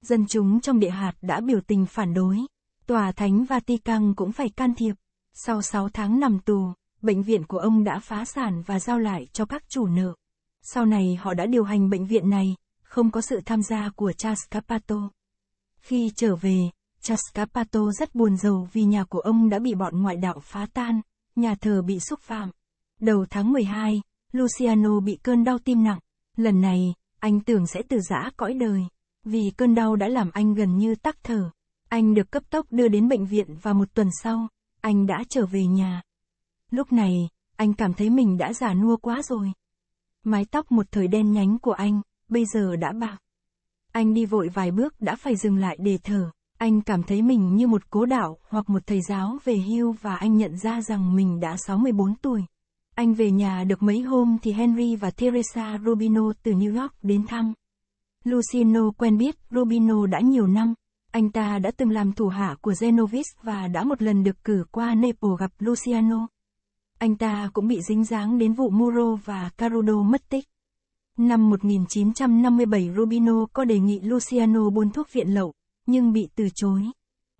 S1: Dân chúng trong địa hạt đã biểu tình phản đối. Tòa Thánh Vatican cũng phải can thiệp. Sau 6 tháng nằm tù, bệnh viện của ông đã phá sản và giao lại cho các chủ nợ. Sau này họ đã điều hành bệnh viện này, không có sự tham gia của Chascapato. Khi trở về, Chascapato rất buồn rầu vì nhà của ông đã bị bọn ngoại đạo phá tan, nhà thờ bị xúc phạm. Đầu tháng 12, Luciano bị cơn đau tim nặng. Lần này, anh tưởng sẽ từ giã cõi đời, vì cơn đau đã làm anh gần như tắc thở. Anh được cấp tốc đưa đến bệnh viện và một tuần sau, anh đã trở về nhà. Lúc này, anh cảm thấy mình đã già nua quá rồi. Mái tóc một thời đen nhánh của anh, bây giờ đã bạc. Anh đi vội vài bước đã phải dừng lại để thở. Anh cảm thấy mình như một cố đạo hoặc một thầy giáo về hưu và anh nhận ra rằng mình đã 64 tuổi. Anh về nhà được mấy hôm thì Henry và Teresa Rubino từ New York đến thăm. Lucino quen biết Rubino đã nhiều năm. Anh ta đã từng làm thủ hạ của Genovis và đã một lần được cử qua Naples gặp Luciano. Anh ta cũng bị dính dáng đến vụ Muro và Carudo mất tích. Năm 1957 Rubino có đề nghị Luciano buôn thuốc viện lậu, nhưng bị từ chối.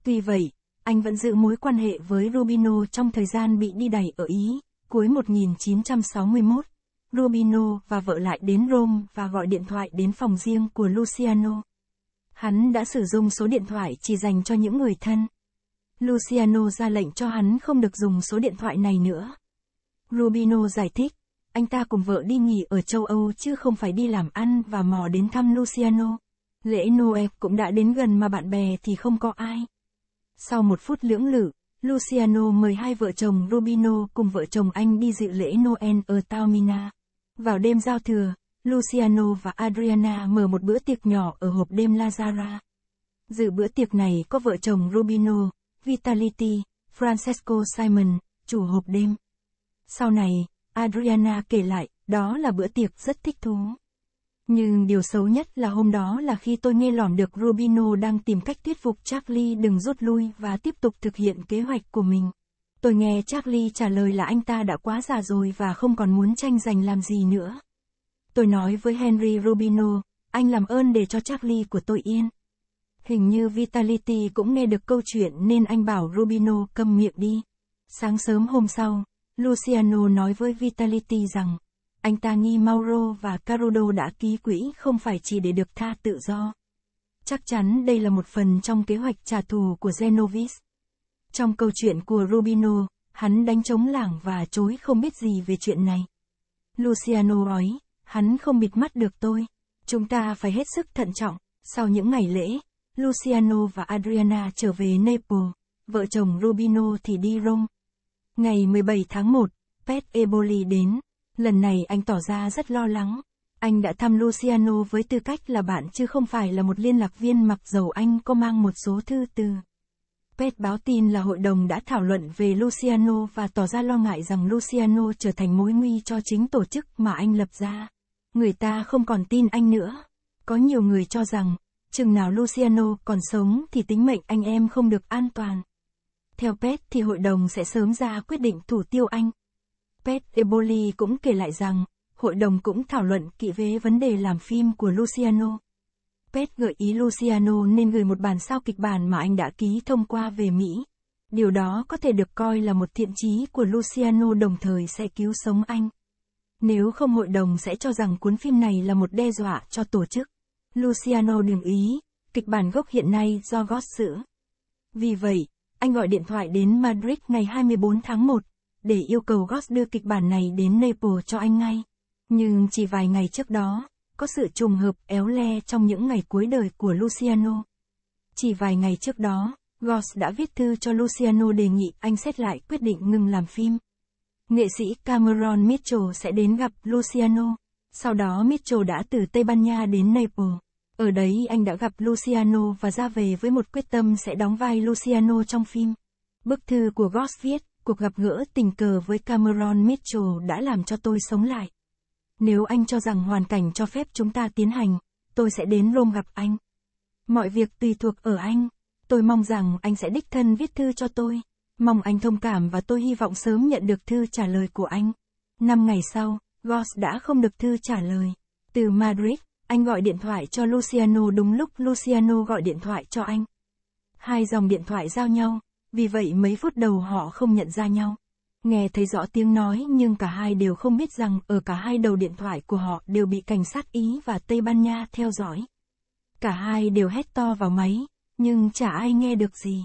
S1: Tuy vậy, anh vẫn giữ mối quan hệ với Rubino trong thời gian bị đi đày ở Ý, cuối 1961. Rubino và vợ lại đến Rome và gọi điện thoại đến phòng riêng của Luciano. Hắn đã sử dụng số điện thoại chỉ dành cho những người thân. Luciano ra lệnh cho hắn không được dùng số điện thoại này nữa. Rubino giải thích, anh ta cùng vợ đi nghỉ ở châu Âu chứ không phải đi làm ăn và mò đến thăm Luciano. Lễ Noel cũng đã đến gần mà bạn bè thì không có ai. Sau một phút lưỡng lự, Luciano mời hai vợ chồng Rubino cùng vợ chồng anh đi dự lễ Noel ở Taormina. Vào đêm giao thừa, Luciano và Adriana mở một bữa tiệc nhỏ ở hộp đêm Lazara. Dự bữa tiệc này có vợ chồng Rubino, Vitality, Francesco Simon, chủ hộp đêm. Sau này, Adriana kể lại, đó là bữa tiệc rất thích thú. Nhưng điều xấu nhất là hôm đó là khi tôi nghe lỏm được Rubino đang tìm cách thuyết phục Charlie đừng rút lui và tiếp tục thực hiện kế hoạch của mình. Tôi nghe Charlie trả lời là anh ta đã quá già rồi và không còn muốn tranh giành làm gì nữa. Tôi nói với Henry Rubino, anh làm ơn để cho Charlie của tôi yên. Hình như Vitality cũng nghe được câu chuyện nên anh bảo Rubino câm miệng đi. Sáng sớm hôm sau, Luciano nói với Vitality rằng, anh ta nghi Mauro và Carudo đã ký quỹ không phải chỉ để được tha tự do. Chắc chắn đây là một phần trong kế hoạch trả thù của Genovis. Trong câu chuyện của Rubino, hắn đánh chống lảng và chối không biết gì về chuyện này. Luciano nói, hắn không bịt mắt được tôi. Chúng ta phải hết sức thận trọng. Sau những ngày lễ, Luciano và Adriana trở về Naples, vợ chồng Rubino thì đi Rome. Ngày 17 tháng 1, Pet Eboli đến. Lần này anh tỏ ra rất lo lắng. Anh đã thăm Luciano với tư cách là bạn chứ không phải là một liên lạc viên mặc dầu anh có mang một số thư từ. Pet báo tin là hội đồng đã thảo luận về Luciano và tỏ ra lo ngại rằng Luciano trở thành mối nguy cho chính tổ chức mà anh lập ra. Người ta không còn tin anh nữa. Có nhiều người cho rằng, chừng nào Luciano còn sống thì tính mệnh anh em không được an toàn. Theo Pet thì hội đồng sẽ sớm ra quyết định thủ tiêu anh. Pet Eboli cũng kể lại rằng, hội đồng cũng thảo luận kỹ về vấn đề làm phim của Luciano. Pet gợi ý Luciano nên gửi một bản sao kịch bản mà anh đã ký thông qua về Mỹ. Điều đó có thể được coi là một thiện chí của Luciano đồng thời sẽ cứu sống anh. Nếu không hội đồng sẽ cho rằng cuốn phim này là một đe dọa cho tổ chức. Luciano đồng ý, kịch bản gốc hiện nay do gót sữa. Vì vậy, anh gọi điện thoại đến Madrid ngày 24 tháng 1 để yêu cầu Ghost đưa kịch bản này đến Naples cho anh ngay. Nhưng chỉ vài ngày trước đó, có sự trùng hợp éo le trong những ngày cuối đời của Luciano. Chỉ vài ngày trước đó, Ghost đã viết thư cho Luciano đề nghị anh xét lại quyết định ngừng làm phim. Nghệ sĩ Cameron Mitchell sẽ đến gặp Luciano. Sau đó Mitchell đã từ Tây Ban Nha đến Naples. Ở đấy anh đã gặp Luciano và ra về với một quyết tâm sẽ đóng vai Luciano trong phim. Bức thư của Ghost viết, Cuộc gặp gỡ tình cờ với Cameron Mitchell đã làm cho tôi sống lại. Nếu anh cho rằng hoàn cảnh cho phép chúng ta tiến hành, tôi sẽ đến Rome gặp anh. Mọi việc tùy thuộc ở anh. Tôi mong rằng anh sẽ đích thân viết thư cho tôi. Mong anh thông cảm và tôi hy vọng sớm nhận được thư trả lời của anh. Năm ngày sau, Goss đã không được thư trả lời. Từ Madrid, anh gọi điện thoại cho Luciano đúng lúc Luciano gọi điện thoại cho anh. Hai dòng điện thoại giao nhau, vì vậy mấy phút đầu họ không nhận ra nhau. Nghe thấy rõ tiếng nói nhưng cả hai đều không biết rằng ở cả hai đầu điện thoại của họ đều bị cảnh sát Ý và Tây Ban Nha theo dõi. Cả hai đều hét to vào máy, nhưng chả ai nghe được gì.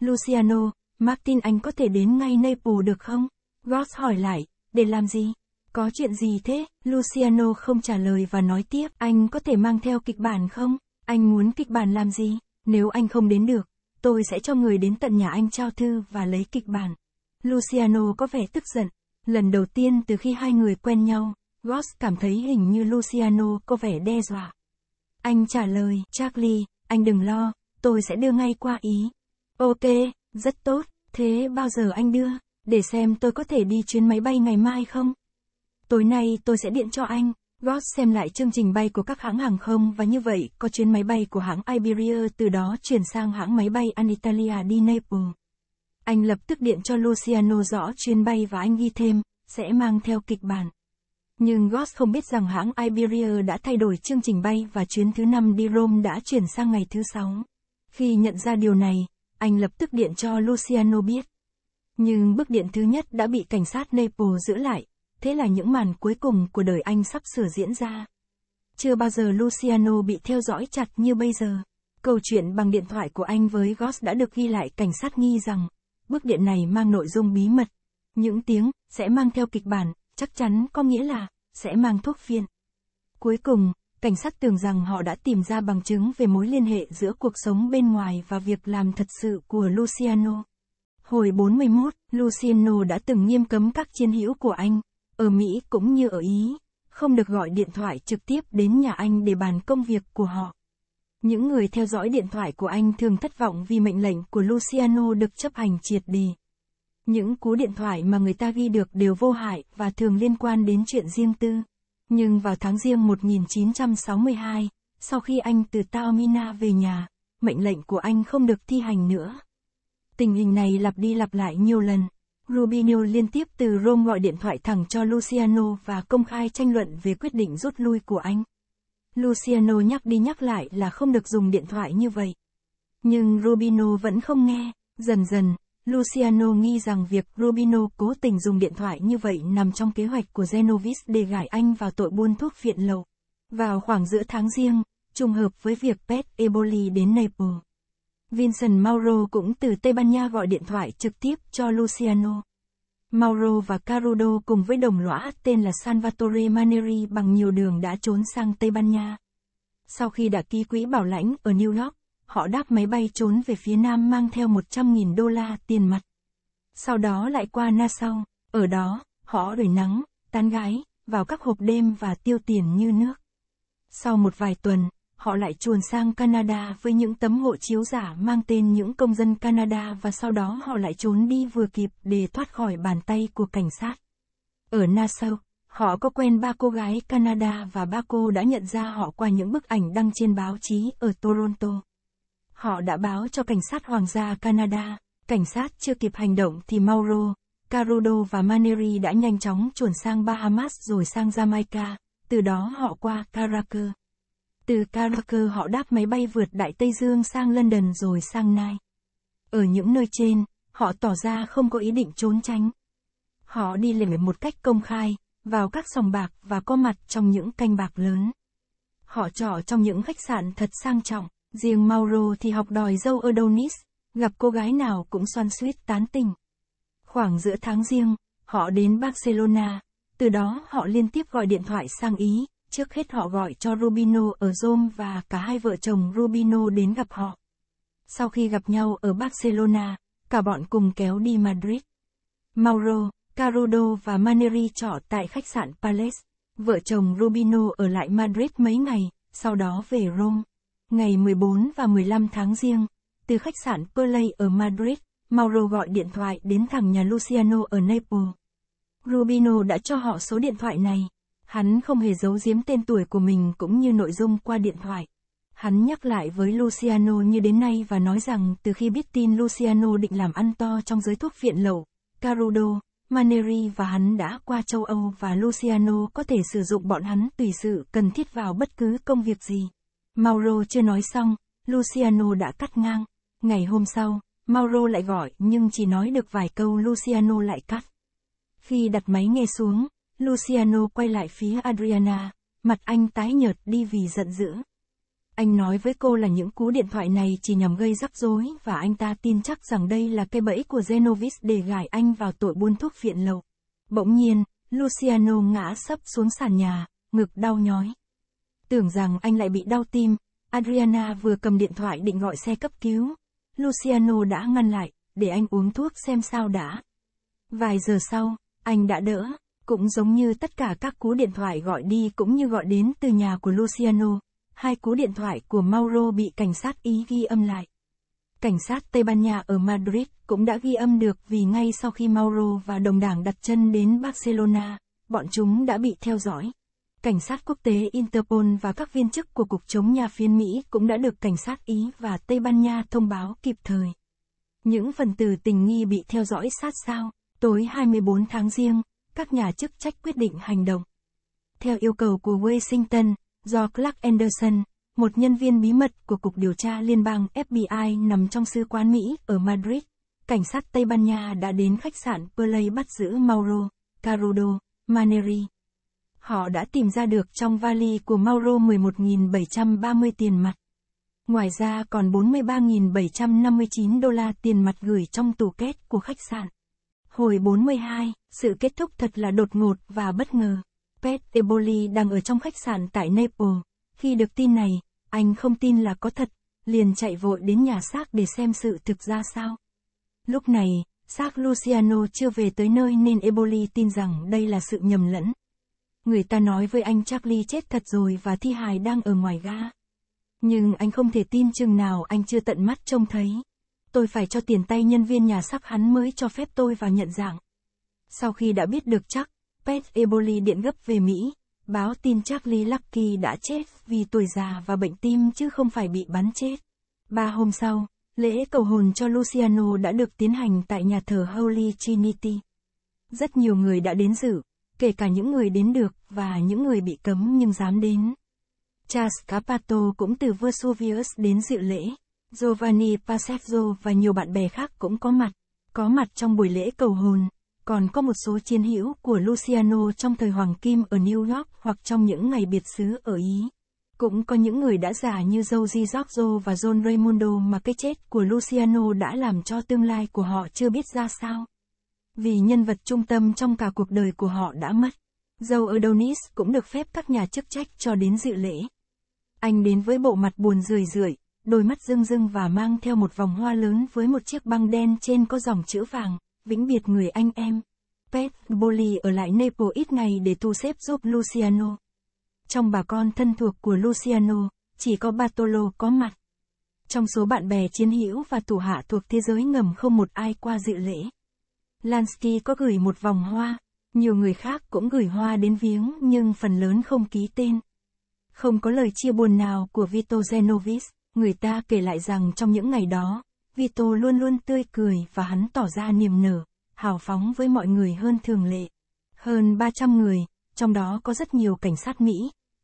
S1: Luciano, Martin anh có thể đến ngay Naples được không? Ross hỏi lại, để làm gì? Có chuyện gì thế? Luciano không trả lời và nói tiếp, anh có thể mang theo kịch bản không? Anh muốn kịch bản làm gì? Nếu anh không đến được, tôi sẽ cho người đến tận nhà anh trao thư và lấy kịch bản. Luciano có vẻ tức giận. Lần đầu tiên từ khi hai người quen nhau, Ross cảm thấy hình như Luciano có vẻ đe dọa. Anh trả lời, Charlie, anh đừng lo, tôi sẽ đưa ngay qua Ý. Ok, rất tốt, thế bao giờ anh đưa, để xem tôi có thể đi chuyến máy bay ngày mai không? Tối nay tôi sẽ điện cho anh. Ross xem lại chương trình bay của các hãng hàng không và như vậy, có chuyến máy bay của hãng Iberia từ đó chuyển sang hãng máy bay Anitalia đi Naples. Anh lập tức điện cho Luciano rõ chuyến bay và anh ghi thêm, sẽ mang theo kịch bản. Nhưng Ross không biết rằng hãng Iberia đã thay đổi chương trình bay và chuyến thứ năm đi Rome đã chuyển sang ngày thứ sáu. Khi nhận ra điều này, anh lập tức điện cho Luciano biết. Nhưng bức điện thứ nhất đã bị cảnh sát Naples giữ lại, thế là những màn cuối cùng của đời anh sắp sửa diễn ra. Chưa bao giờ Luciano bị theo dõi chặt như bây giờ. Câu chuyện bằng điện thoại của anh với Goss đã được ghi lại cảnh sát nghi rằng, bước điện này mang nội dung bí mật. Những tiếng, sẽ mang theo kịch bản, chắc chắn có nghĩa là, sẽ mang thuốc phiên. Cuối cùng, cảnh sát tưởng rằng họ đã tìm ra bằng chứng về mối liên hệ giữa cuộc sống bên ngoài và việc làm thật sự của Luciano. Hồi 41, Luciano đã từng nghiêm cấm các chiến hữu của anh, ở Mỹ cũng như ở Ý, không được gọi điện thoại trực tiếp đến nhà anh để bàn công việc của họ. Những người theo dõi điện thoại của anh thường thất vọng vì mệnh lệnh của Luciano được chấp hành triệt đề. Những cú điện thoại mà người ta ghi được đều vô hại và thường liên quan đến chuyện riêng tư. Nhưng vào tháng riêng 1962, sau khi anh từ Taormina về nhà, mệnh lệnh của anh không được thi hành nữa. Tình hình này lặp đi lặp lại nhiều lần, Rubinho liên tiếp từ Rome gọi điện thoại thẳng cho Luciano và công khai tranh luận về quyết định rút lui của anh. Luciano nhắc đi nhắc lại là không được dùng điện thoại như vậy. Nhưng Rubino vẫn không nghe, dần dần, Luciano nghi rằng việc Rubino cố tình dùng điện thoại như vậy nằm trong kế hoạch của Genovis để gải anh vào tội buôn thuốc viện lậu. Vào khoảng giữa tháng riêng, trùng hợp với việc Pet Eboli đến Naples. Vincent Mauro cũng từ Tây Ban Nha gọi điện thoại trực tiếp cho Luciano. Mauro và Carudo cùng với đồng lõa tên là Salvatore Maneri bằng nhiều đường đã trốn sang Tây Ban Nha. Sau khi đã ký quỹ bảo lãnh ở New York, họ đáp máy bay trốn về phía Nam mang theo 100.000 đô la tiền mặt. Sau đó lại qua Nassau, ở đó, họ đuổi nắng, tán gái, vào các hộp đêm và tiêu tiền như nước. Sau một vài tuần, họ lại chuồn sang Canada với những tấm hộ chiếu giả mang tên những công dân Canada và sau đó họ lại trốn đi vừa kịp để thoát khỏi bàn tay của cảnh sát. Ở Nassau, họ có quen ba cô gái Canada và ba cô đã nhận ra họ qua những bức ảnh đăng trên báo chí ở Toronto. Họ đã báo cho cảnh sát Hoàng gia Canada, cảnh sát chưa kịp hành động thì Mauro, Carudo và Maneri đã nhanh chóng chuồn sang Bahamas rồi sang Jamaica, từ đó họ qua Caracas. Từ Caracas họ đáp máy bay vượt Đại Tây Dương sang London rồi sang Nai. Ở những nơi trên, họ tỏ ra không có ý định trốn tránh. Họ đi lễ một cách công khai, vào các sòng bạc và có mặt trong những canh bạc lớn. Họ trọ trong những khách sạn thật sang trọng, riêng Mauro thì học đòi dâu Adonis, gặp cô gái nào cũng xoan suýt tán tình. Khoảng giữa tháng riêng, họ đến Barcelona, từ đó họ liên tiếp gọi điện thoại sang Ý, trước hết họ gọi cho Rubino ở Rome và cả hai vợ chồng Rubino đến gặp họ. Sau khi gặp nhau ở Barcelona, cả bọn cùng kéo đi Madrid. Mauro, Carudo và Maneri trọ tại khách sạn Palace. Vợ chồng Rubino ở lại Madrid mấy ngày, sau đó về Rome. Ngày 14 và 15 tháng riêng, từ khách sạn Perley ở Madrid, Mauro gọi điện thoại đến thẳng nhà Luciano ở Naples. Rubino đã cho họ số điện thoại này. Hắn không hề giấu giếm tên tuổi của mình cũng như nội dung qua điện thoại. Hắn nhắc lại với Luciano như đến nay và nói rằng từ khi biết tin Luciano định làm ăn to trong giới thuốc viện lậu, Carudo, Maneri và hắn đã qua châu Âu và Luciano có thể sử dụng bọn hắn tùy sự cần thiết vào bất cứ công việc gì. Mauro chưa nói xong, Luciano đã cắt ngang. Ngày hôm sau, Mauro lại gọi nhưng chỉ nói được vài câu Luciano lại cắt. Khi đặt máy nghe xuống, Luciano quay lại phía Adriana, mặt anh tái nhợt đi vì giận dữ. Anh nói với cô là những cú điện thoại này chỉ nhằm gây rắc rối và anh ta tin chắc rằng đây là cây bẫy của Genovis để gài anh vào tội buôn thuốc viện lậu. Bỗng nhiên, Luciano ngã sấp xuống sàn nhà, ngực đau nhói. Tưởng rằng anh lại bị đau tim, Adriana vừa cầm điện thoại định gọi xe cấp cứu. Luciano đã ngăn lại, để anh uống thuốc xem sao đã. Vài giờ sau, anh đã đỡ. Cũng giống như tất cả các cú điện thoại gọi đi cũng như gọi đến từ nhà của Luciano, hai cú điện thoại của Mauro bị cảnh sát Ý ghi âm lại. Cảnh sát Tây Ban Nha ở Madrid cũng đã ghi âm được vì ngay sau khi Mauro và đồng đảng đặt chân đến Barcelona, bọn chúng đã bị theo dõi. Cảnh sát quốc tế Interpol và các viên chức của Cục chống nhà phiên Mỹ cũng đã được cảnh sát Ý và Tây Ban Nha thông báo kịp thời. Những phần tử tình nghi bị theo dõi sát sao, tối 24 tháng riêng, các nhà chức trách quyết định hành động. Theo yêu cầu của Washington, do Clark Anderson, một nhân viên bí mật của Cục Điều tra Liên bang FBI nằm trong Sứ quán Mỹ ở Madrid, cảnh sát Tây Ban Nha đã đến khách sạn Play bắt giữ Mauro, Carudo, Maneri. Họ đã tìm ra được trong vali của Mauro 11.730 tiền mặt. Ngoài ra còn 43.759 đô la tiền mặt gửi trong tủ kết của khách sạn. Hồi 42, sự kết thúc thật là đột ngột và bất ngờ. Pet Eboli đang ở trong khách sạn tại Naples. Khi được tin này, anh không tin là có thật, liền chạy vội đến nhà xác để xem sự thực ra sao. Lúc này, xác Luciano chưa về tới nơi nên Eboli tin rằng đây là sự nhầm lẫn. Người ta nói với anh Charlie chết thật rồi và thi hài đang ở ngoài ga. Nhưng anh không thể tin chừng nào anh chưa tận mắt trông thấy tôi phải cho tiền tay nhân viên nhà sắp hắn mới cho phép tôi vào nhận dạng. Sau khi đã biết được chắc, Pet Eboli điện gấp về Mỹ, báo tin Charlie Lucky đã chết vì tuổi già và bệnh tim chứ không phải bị bắn chết. Ba hôm sau, lễ cầu hồn cho Luciano đã được tiến hành tại nhà thờ Holy Trinity. Rất nhiều người đã đến dự, kể cả những người đến được và những người bị cấm nhưng dám đến. Charles Capato cũng từ Vesuvius đến dự lễ. Giovanni Pasezzo và nhiều bạn bè khác cũng có mặt, có mặt trong buổi lễ cầu hồn. Còn có một số chiến hữu của Luciano trong thời Hoàng Kim ở New York hoặc trong những ngày biệt xứ ở Ý. Cũng có những người đã già như Joe Giorgio và John Raimondo mà cái chết của Luciano đã làm cho tương lai của họ chưa biết ra sao. Vì nhân vật trung tâm trong cả cuộc đời của họ đã mất. Dâu Adonis cũng được phép các nhà chức trách cho đến dự lễ. Anh đến với bộ mặt buồn rười rượi, đôi mắt rưng rưng và mang theo một vòng hoa lớn với một chiếc băng đen trên có dòng chữ vàng, vĩnh biệt người anh em. Pet Boli ở lại Naples ít ngày để thu xếp giúp Luciano. Trong bà con thân thuộc của Luciano, chỉ có Bartolo có mặt. Trong số bạn bè chiến hữu và thủ hạ thuộc thế giới ngầm không một ai qua dự lễ. Lansky có gửi một vòng hoa, nhiều người khác cũng gửi hoa đến viếng nhưng phần lớn không ký tên. Không có lời chia buồn nào của Vito Zenovis. Người ta kể lại rằng trong những ngày đó, Vito luôn luôn tươi cười và hắn tỏ ra niềm nở, hào phóng với mọi người hơn thường lệ. Hơn 300 người, trong đó có rất nhiều cảnh sát Mỹ,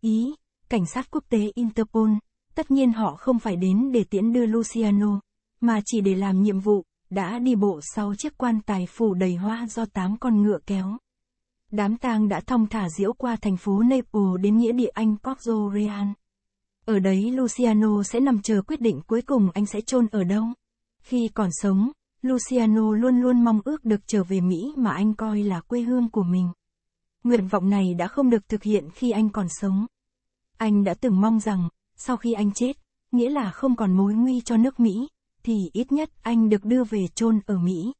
S1: Ý, cảnh sát quốc tế Interpol. Tất nhiên họ không phải đến để tiễn đưa Luciano, mà chỉ để làm nhiệm vụ, đã đi bộ sau chiếc quan tài phủ đầy hoa do tám con ngựa kéo. Đám tang đã thong thả diễu qua thành phố Naples đến nghĩa địa Anh Poggio Real. Ở đấy Luciano sẽ nằm chờ quyết định cuối cùng anh sẽ chôn ở đâu. Khi còn sống, Luciano luôn luôn mong ước được trở về Mỹ mà anh coi là quê hương của mình. Nguyện vọng này đã không được thực hiện khi anh còn sống. Anh đã từng mong rằng, sau khi anh chết, nghĩa là không còn mối nguy cho nước Mỹ, thì ít nhất anh được đưa về chôn ở Mỹ.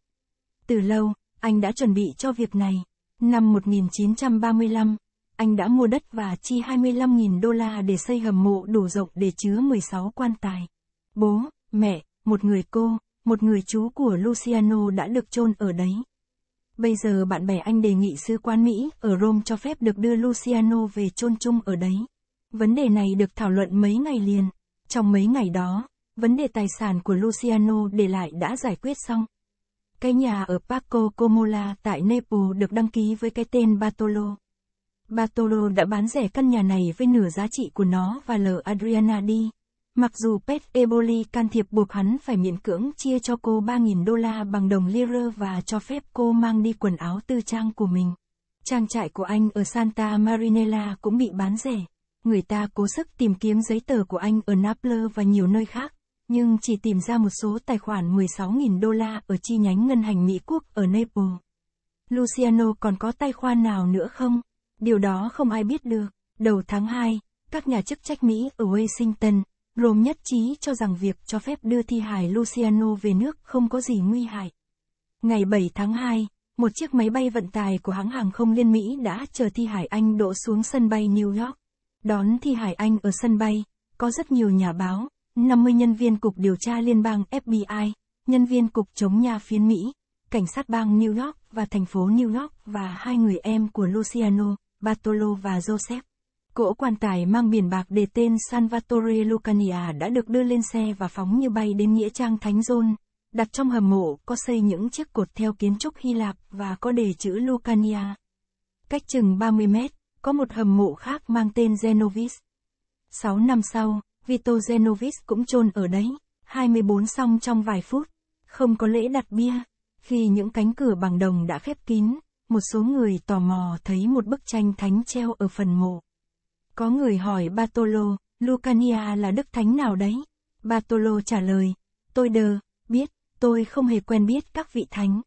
S1: Từ lâu, anh đã chuẩn bị cho việc này. Năm 1935, anh đã mua đất và chi 25.000 đô la để xây hầm mộ đủ rộng để chứa 16 quan tài. Bố, mẹ, một người cô, một người chú của Luciano đã được chôn ở đấy. Bây giờ bạn bè anh đề nghị sứ quan Mỹ ở Rome cho phép được đưa Luciano về chôn chung ở đấy. Vấn đề này được thảo luận mấy ngày liền. Trong mấy ngày đó, vấn đề tài sản của Luciano để lại đã giải quyết xong. Cái nhà ở Paco Comola tại Naples được đăng ký với cái tên Bartolo. Bartolo đã bán rẻ căn nhà này với nửa giá trị của nó và lờ Adriana đi. Mặc dù Pet Eboli can thiệp buộc hắn phải miễn cưỡng chia cho cô 3.000 đô la bằng đồng lira và cho phép cô mang đi quần áo tư trang của mình. Trang trại của anh ở Santa Marinella cũng bị bán rẻ. Người ta cố sức tìm kiếm giấy tờ của anh ở Naples và nhiều nơi khác, nhưng chỉ tìm ra một số tài khoản 16.000 đô la ở chi nhánh ngân hàng Mỹ Quốc ở Naples. Luciano còn có tài khoản nào nữa không? Điều đó không ai biết được. Đầu tháng 2, các nhà chức trách Mỹ ở Washington, Rome nhất trí cho rằng việc cho phép đưa thi hài Luciano về nước không có gì nguy hại. Ngày 7 tháng 2, một chiếc máy bay vận tải của hãng hàng không Liên Mỹ đã chờ thi hải Anh đổ xuống sân bay New York. Đón thi hải Anh ở sân bay, có rất nhiều nhà báo, 50 nhân viên Cục Điều tra Liên bang FBI, nhân viên Cục chống nhà phiến Mỹ, cảnh sát bang New York và thành phố New York và hai người em của Luciano. Bartolo và Joseph. Cỗ quan tài mang biển bạc để tên Salvatore Lucania đã được đưa lên xe và phóng như bay đến Nghĩa Trang Thánh John. Đặt trong hầm mộ có xây những chiếc cột theo kiến trúc Hy Lạp và có đề chữ Lucania. Cách chừng 30 mét, có một hầm mộ khác mang tên Genovis. Sáu năm sau, Vito Genovis cũng chôn ở đấy, 24 xong trong vài phút. Không có lễ đặt bia, khi những cánh cửa bằng đồng đã khép kín, một số người tò mò thấy một bức tranh thánh treo ở phần mộ. Có người hỏi Bartolo, Lucania là đức thánh nào đấy? Bartolo trả lời, tôi đờ, biết, tôi không hề quen biết các vị thánh.